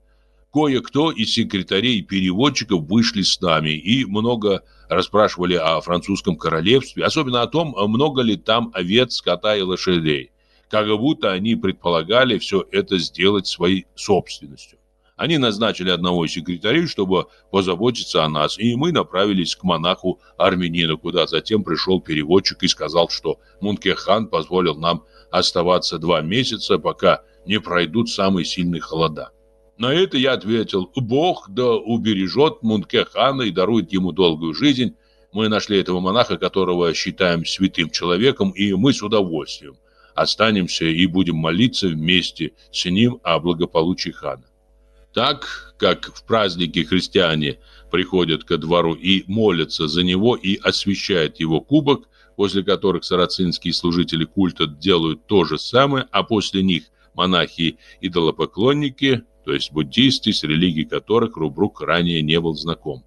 Кое-кто из секретарей и переводчиков вышли с нами и много расспрашивали о французском королевстве, особенно о том, много ли там овец, скота и лошадей, как будто они предполагали все это сделать своей собственностью. Они назначили одного из секретарей, чтобы позаботиться о нас, и мы направились к монаху-армянину, куда затем пришел переводчик и сказал, что Мункехан позволил нам оставаться два месяца, пока не пройдут самые сильные холода. На это я ответил, Бог да убережет Мункехана и дарует ему долгую жизнь. Мы нашли этого монаха, которого считаем святым человеком, и мы с удовольствием останемся и будем молиться вместе с ним о благополучии хана так как в праздники христиане приходят ко двору и молятся за него и освящают его кубок, после которых сарацинские служители культа делают то же самое, а после них монахи-идолопоклонники, и то есть буддисты, с религией которых Рубрук ранее не был знаком.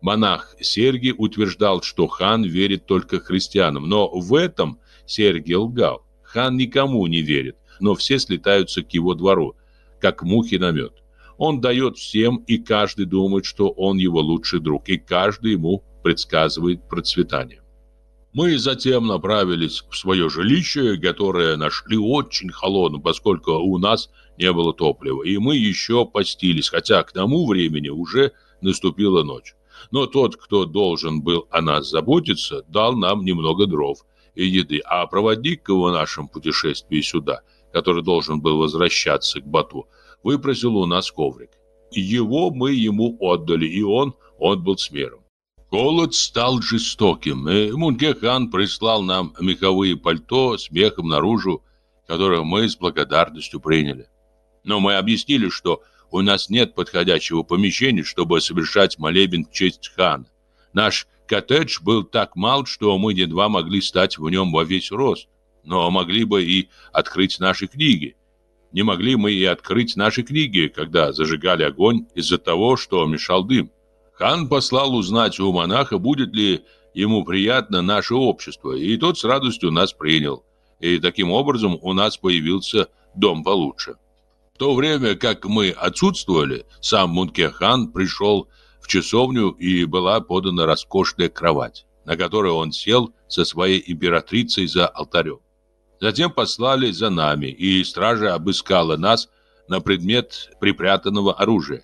Монах Сергий утверждал, что хан верит только христианам, но в этом Сергий лгал. Хан никому не верит, но все слетаются к его двору, как мухи на мед. Он дает всем, и каждый думает, что он его лучший друг, и каждый ему предсказывает процветание. Мы затем направились в свое жилище, которое нашли очень холодным, поскольку у нас не было топлива, и мы еще постились, хотя к тому времени уже наступила ночь. Но тот, кто должен был о нас заботиться, дал нам немного дров и еды, а проводник его в нашем путешествии сюда, который должен был возвращаться к Бату, выпросил у нас коврик. Его мы ему отдали, и он отбыл с миром. Холод стал жестоким, и Мунгехан прислал нам меховые пальто с мехом наружу, которое мы с благодарностью приняли. Но мы объяснили, что у нас нет подходящего помещения, чтобы совершать молебен в честь хана. Наш коттедж был так мал, что мы едва могли стать в нем во весь рост, но могли бы и открыть наши книги, не могли мы и открыть наши книги, когда зажигали огонь из-за того, что мешал дым. Хан послал узнать у монаха, будет ли ему приятно наше общество, и тот с радостью нас принял. И таким образом у нас появился дом получше. В то время, как мы отсутствовали, сам Мункехан пришел в часовню и была подана роскошная кровать, на которой он сел со своей императрицей за алтарем. Затем послали за нами, и стража обыскала нас на предмет припрятанного оружия.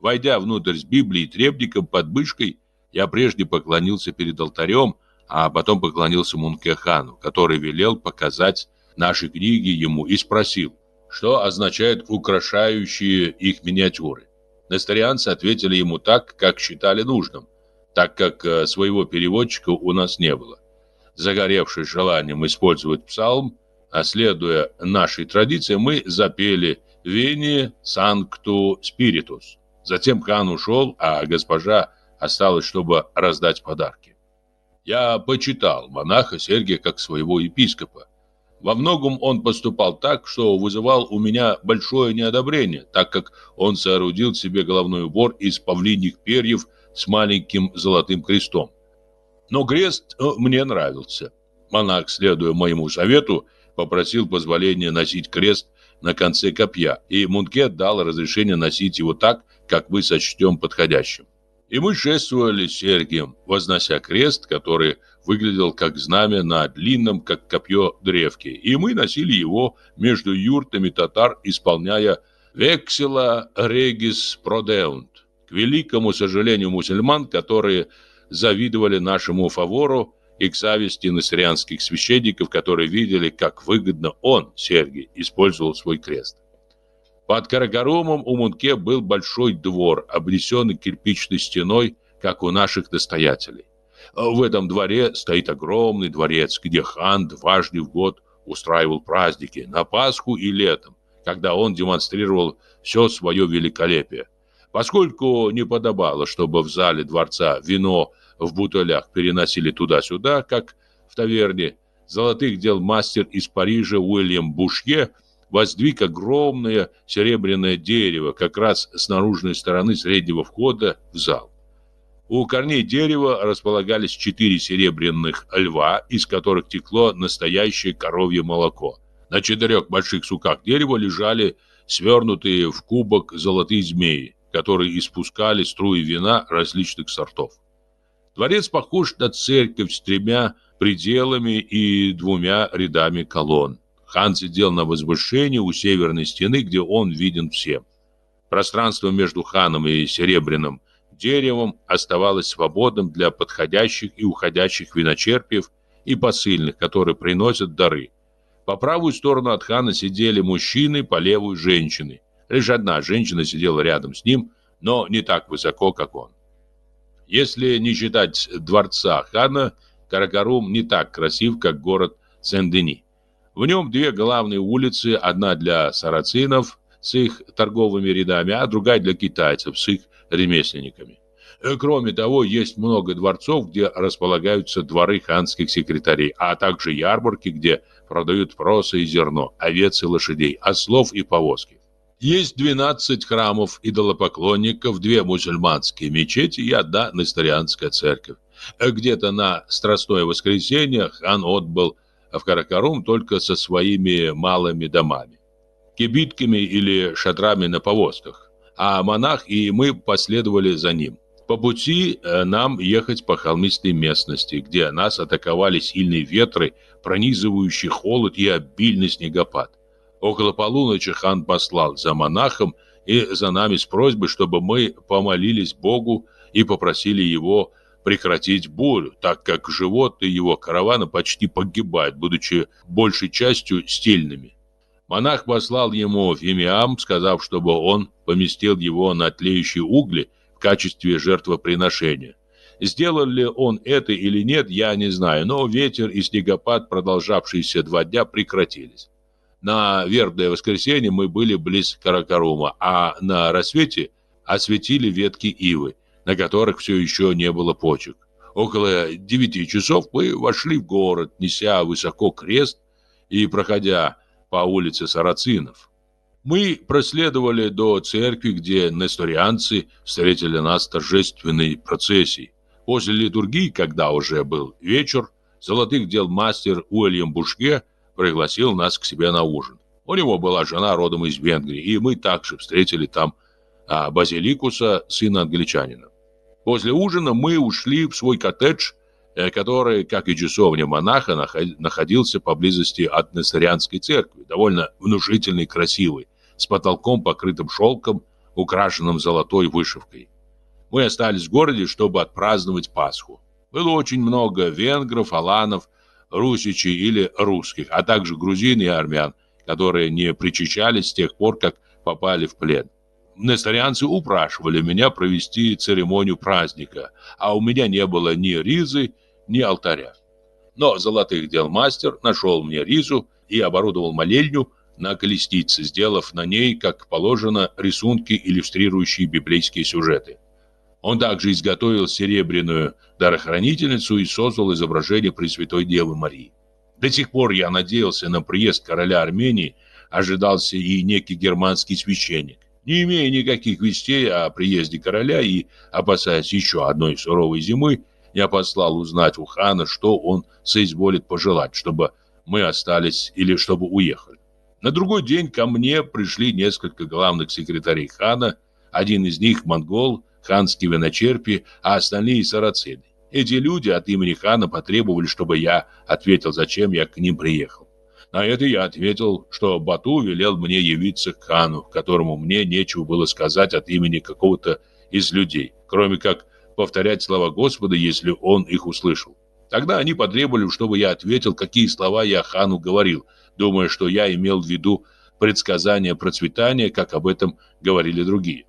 Войдя внутрь с Библией и требником под мышкой, я прежде поклонился перед алтарем, а потом поклонился Мункехану, который велел показать наши книги ему и спросил, что означают украшающие их миниатюры. Несторианцы ответили ему так, как считали нужным, так как э, своего переводчика у нас не было загоревшись желанием использовать псалм, а следуя нашей традиции, мы запели Вене санкту спиритус». Затем хан ушел, а госпожа осталась, чтобы раздать подарки. Я почитал монаха Сергия как своего епископа. Во многом он поступал так, что вызывал у меня большое неодобрение, так как он соорудил себе головной убор из павлиних перьев с маленьким золотым крестом. Но Грест э, мне нравился. Монах, следуя моему совету, попросил позволения носить крест на конце копья, и Мункет дал разрешение носить его так, как мы сочтем подходящим. И мы шествовали с Сергием, вознося крест, который выглядел как знамя на длинном, как копье, древке, и мы носили его между юртами татар, исполняя «Вексела регис продеунт» к великому сожалению мусульман, которые завидовали нашему фавору и к зависти насрианских священников, которые видели, как выгодно он, Сергий, использовал свой крест. Под Карагорумом у Мунке был большой двор, обнесенный кирпичной стеной, как у наших настоятелей. В этом дворе стоит огромный дворец, где хан дважды в год устраивал праздники, на Пасху и летом, когда он демонстрировал все свое великолепие. Поскольку не подобало, чтобы в зале дворца вино в бутылях переносили туда-сюда, как в таверне, золотых дел мастер из Парижа Уильям Бушье воздвиг огромное серебряное дерево как раз с наружной стороны среднего входа в зал. У корней дерева располагались четыре серебряных льва, из которых текло настоящее коровье молоко. На четырех больших суках дерева лежали свернутые в кубок золотые змеи которые испускали струи вина различных сортов. Дворец похож на церковь с тремя пределами и двумя рядами колонн. Хан сидел на возвышении у северной стены, где он виден всем. Пространство между ханом и серебряным деревом оставалось свободным для подходящих и уходящих виночерпиев и посыльных, которые приносят дары. По правую сторону от хана сидели мужчины, по левую – женщины. Лишь одна женщина сидела рядом с ним, но не так высоко, как он. Если не считать дворца хана, Каракарум не так красив, как город Сен-Дени. В нем две главные улицы, одна для сарацинов с их торговыми рядами, а другая для китайцев с их ремесленниками. Кроме того, есть много дворцов, где располагаются дворы ханских секретарей, а также ярмарки, где продают проса и зерно, овец и лошадей, ослов и повозки. Есть 12 храмов идолопоклонников, две мусульманские мечети и одна несторианская церковь. Где-то на Страстное воскресенье хан отбыл в Каракарум только со своими малыми домами, кибитками или шатрами на повозках, а монах и мы последовали за ним. По пути э, нам ехать по холмистой местности, где нас атаковали сильные ветры, пронизывающий холод и обильный снегопад. Около полуночи хан послал за монахом и за нами с просьбой, чтобы мы помолились Богу и попросили его прекратить бурю, так как животные его каравана почти погибают, будучи большей частью стильными. Монах послал ему фимиам, сказав, чтобы он поместил его на тлеющие угли в качестве жертвоприношения. Сделал ли он это или нет, я не знаю, но ветер и снегопад, продолжавшиеся два дня, прекратились. На вербное воскресенье мы были близ Каракорума, а на рассвете осветили ветки ивы, на которых все еще не было почек. Около девяти часов мы вошли в город, неся высоко крест и проходя по улице Сарацинов. Мы проследовали до церкви, где несторианцы встретили нас торжественной процессией. После литургии, когда уже был вечер, золотых дел мастер Уильям Бушке – пригласил нас к себе на ужин. У него была жена родом из Венгрии, и мы также встретили там а, Базиликуса, сына англичанина. После ужина мы ушли в свой коттедж, э, который, как и часовня монаха, находился поблизости от Нессарианской церкви, довольно внушительный и красивый, с потолком, покрытым шелком, украшенным золотой вышивкой. Мы остались в городе, чтобы отпраздновать Пасху. Было очень много венгров, аланов, русичей или русских, а также грузин и армян, которые не причащались с тех пор, как попали в плен. Несторианцы упрашивали меня провести церемонию праздника, а у меня не было ни ризы, ни алтаря. Но золотых дел мастер нашел мне ризу и оборудовал молельню на колеснице, сделав на ней, как положено, рисунки, иллюстрирующие библейские сюжеты. Он также изготовил серебряную дарохранительницу и создал изображение Пресвятой Девы Марии. До сих пор я надеялся на приезд короля Армении, ожидался и некий германский священник. Не имея никаких вестей о приезде короля и опасаясь еще одной суровой зимы, я послал узнать у хана, что он соизволит пожелать, чтобы мы остались или чтобы уехали. На другой день ко мне пришли несколько главных секретарей хана, один из них монгол, ханские виночерпи, а остальные сарацины. Эти люди от имени хана потребовали, чтобы я ответил, зачем я к ним приехал. На это я ответил, что Бату велел мне явиться к хану, которому мне нечего было сказать от имени какого-то из людей, кроме как повторять слова Господа, если он их услышал. Тогда они потребовали, чтобы я ответил, какие слова я хану говорил, думая, что я имел в виду предсказание процветания, как об этом говорили другие.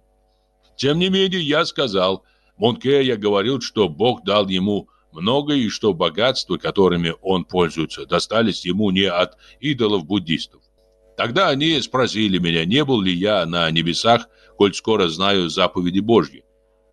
Тем не менее, я сказал, Монке я говорил, что Бог дал ему много и что богатства, которыми он пользуется, достались ему не от идолов-буддистов. Тогда они спросили меня, не был ли я на небесах, коль скоро знаю заповеди Божьи.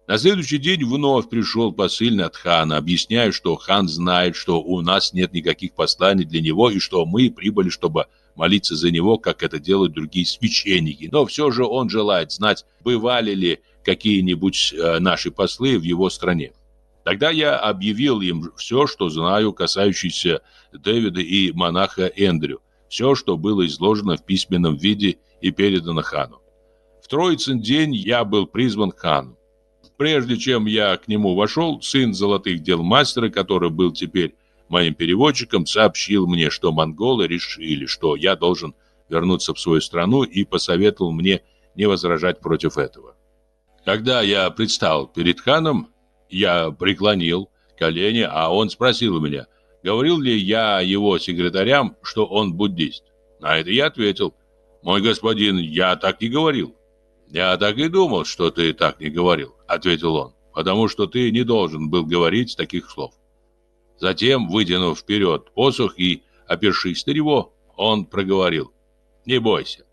На следующий день вновь пришел посыльный от хана, объясняя, что хан знает, что у нас нет никаких посланий для него и что мы прибыли, чтобы молиться за него, как это делают другие священники. Но все же он желает знать, бывали ли какие-нибудь э, наши послы в его стране. Тогда я объявил им все, что знаю, касающееся Дэвида и монаха Эндрю, все, что было изложено в письменном виде и передано хану. В Троицын день я был призван к хану. Прежде чем я к нему вошел, сын золотых дел мастера, который был теперь моим переводчиком, сообщил мне, что монголы решили, что я должен вернуться в свою страну и посоветовал мне не возражать против этого. Когда я предстал перед ханом, я преклонил колени, а он спросил у меня, говорил ли я его секретарям, что он буддист. На это я ответил, мой господин, я так не говорил. Я так и думал, что ты так не говорил, ответил он, потому что ты не должен был говорить таких слов. Затем, вытянув вперед посох и опершись на него, он проговорил, не бойся,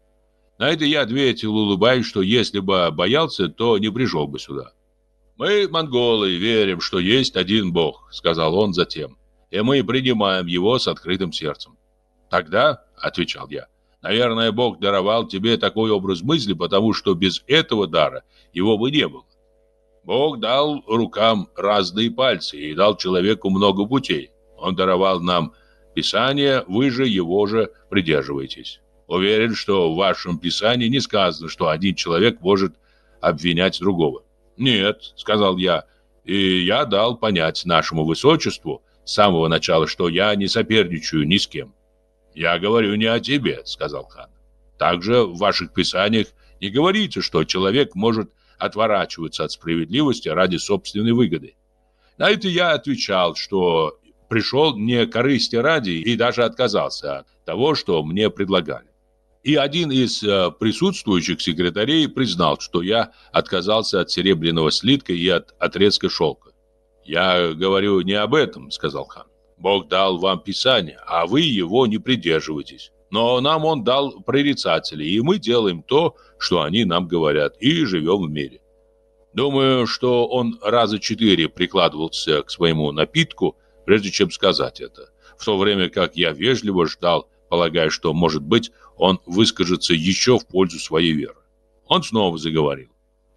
на это я ответил, улыбаясь, что если бы боялся, то не пришел бы сюда. «Мы, монголы, верим, что есть один бог», — сказал он затем, «и мы принимаем его с открытым сердцем». «Тогда», — отвечал я, «наверное, бог даровал тебе такой образ мысли, потому что без этого дара его бы не было. Бог дал рукам разные пальцы и дал человеку много путей. Он даровал нам Писание, вы же его же придерживаетесь. Уверен, что в вашем писании не сказано, что один человек может обвинять другого. Нет, сказал я, и я дал понять нашему высочеству с самого начала, что я не соперничаю ни с кем. Я говорю не о тебе, сказал хан. Также в ваших писаниях не говорите, что человек может отворачиваться от справедливости ради собственной выгоды. На это я отвечал, что пришел не корысти ради и даже отказался от того, что мне предлагали. И один из э, присутствующих секретарей признал, что я отказался от серебряного слитка и от отрезка шелка. «Я говорю не об этом», — сказал хан. «Бог дал вам Писание, а вы его не придерживаетесь. Но нам он дал прорицатели, и мы делаем то, что они нам говорят, и живем в мире». Думаю, что он раза четыре прикладывался к своему напитку, прежде чем сказать это, в то время как я вежливо ждал, полагая, что, может быть, он выскажется еще в пользу своей веры. Он снова заговорил.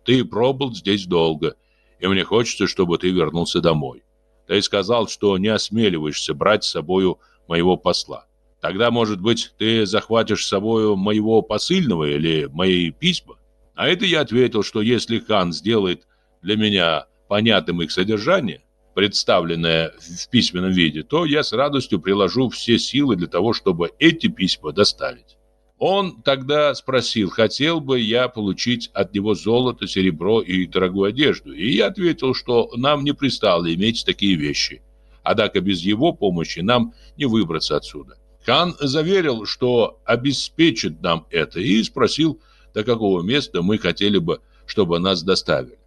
«Ты пробыл здесь долго, и мне хочется, чтобы ты вернулся домой. Ты сказал, что не осмеливаешься брать с собою моего посла. Тогда, может быть, ты захватишь с собою моего посыльного или мои письма?» А это я ответил, что если хан сделает для меня понятным их содержание, представленное в письменном виде, то я с радостью приложу все силы для того, чтобы эти письма доставить. Он тогда спросил, хотел бы я получить от него золото, серебро и дорогую одежду. И я ответил, что нам не пристало иметь такие вещи. Однако без его помощи нам не выбраться отсюда. Хан заверил, что обеспечит нам это, и спросил, до какого места мы хотели бы, чтобы нас доставили.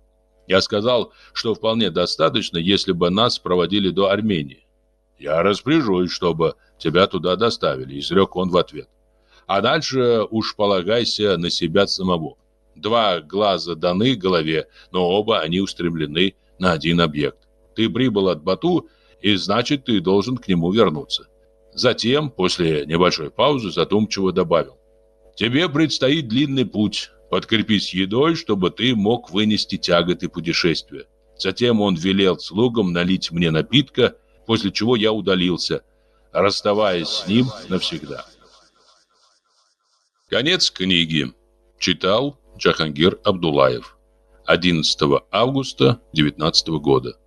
Я сказал, что вполне достаточно, если бы нас проводили до Армении. «Я распоряжусь, чтобы тебя туда доставили», — изрек он в ответ а дальше уж полагайся на себя самого. Два глаза даны голове, но оба они устремлены на один объект. Ты прибыл от Бату, и значит, ты должен к нему вернуться. Затем, после небольшой паузы, задумчиво добавил. Тебе предстоит длинный путь. Подкрепись едой, чтобы ты мог вынести тяготы путешествия. Затем он велел слугам налить мне напитка, после чего я удалился, расставаясь с ним навсегда. Конец книги. Читал Джахангир Абдулаев. 11 августа 19 года.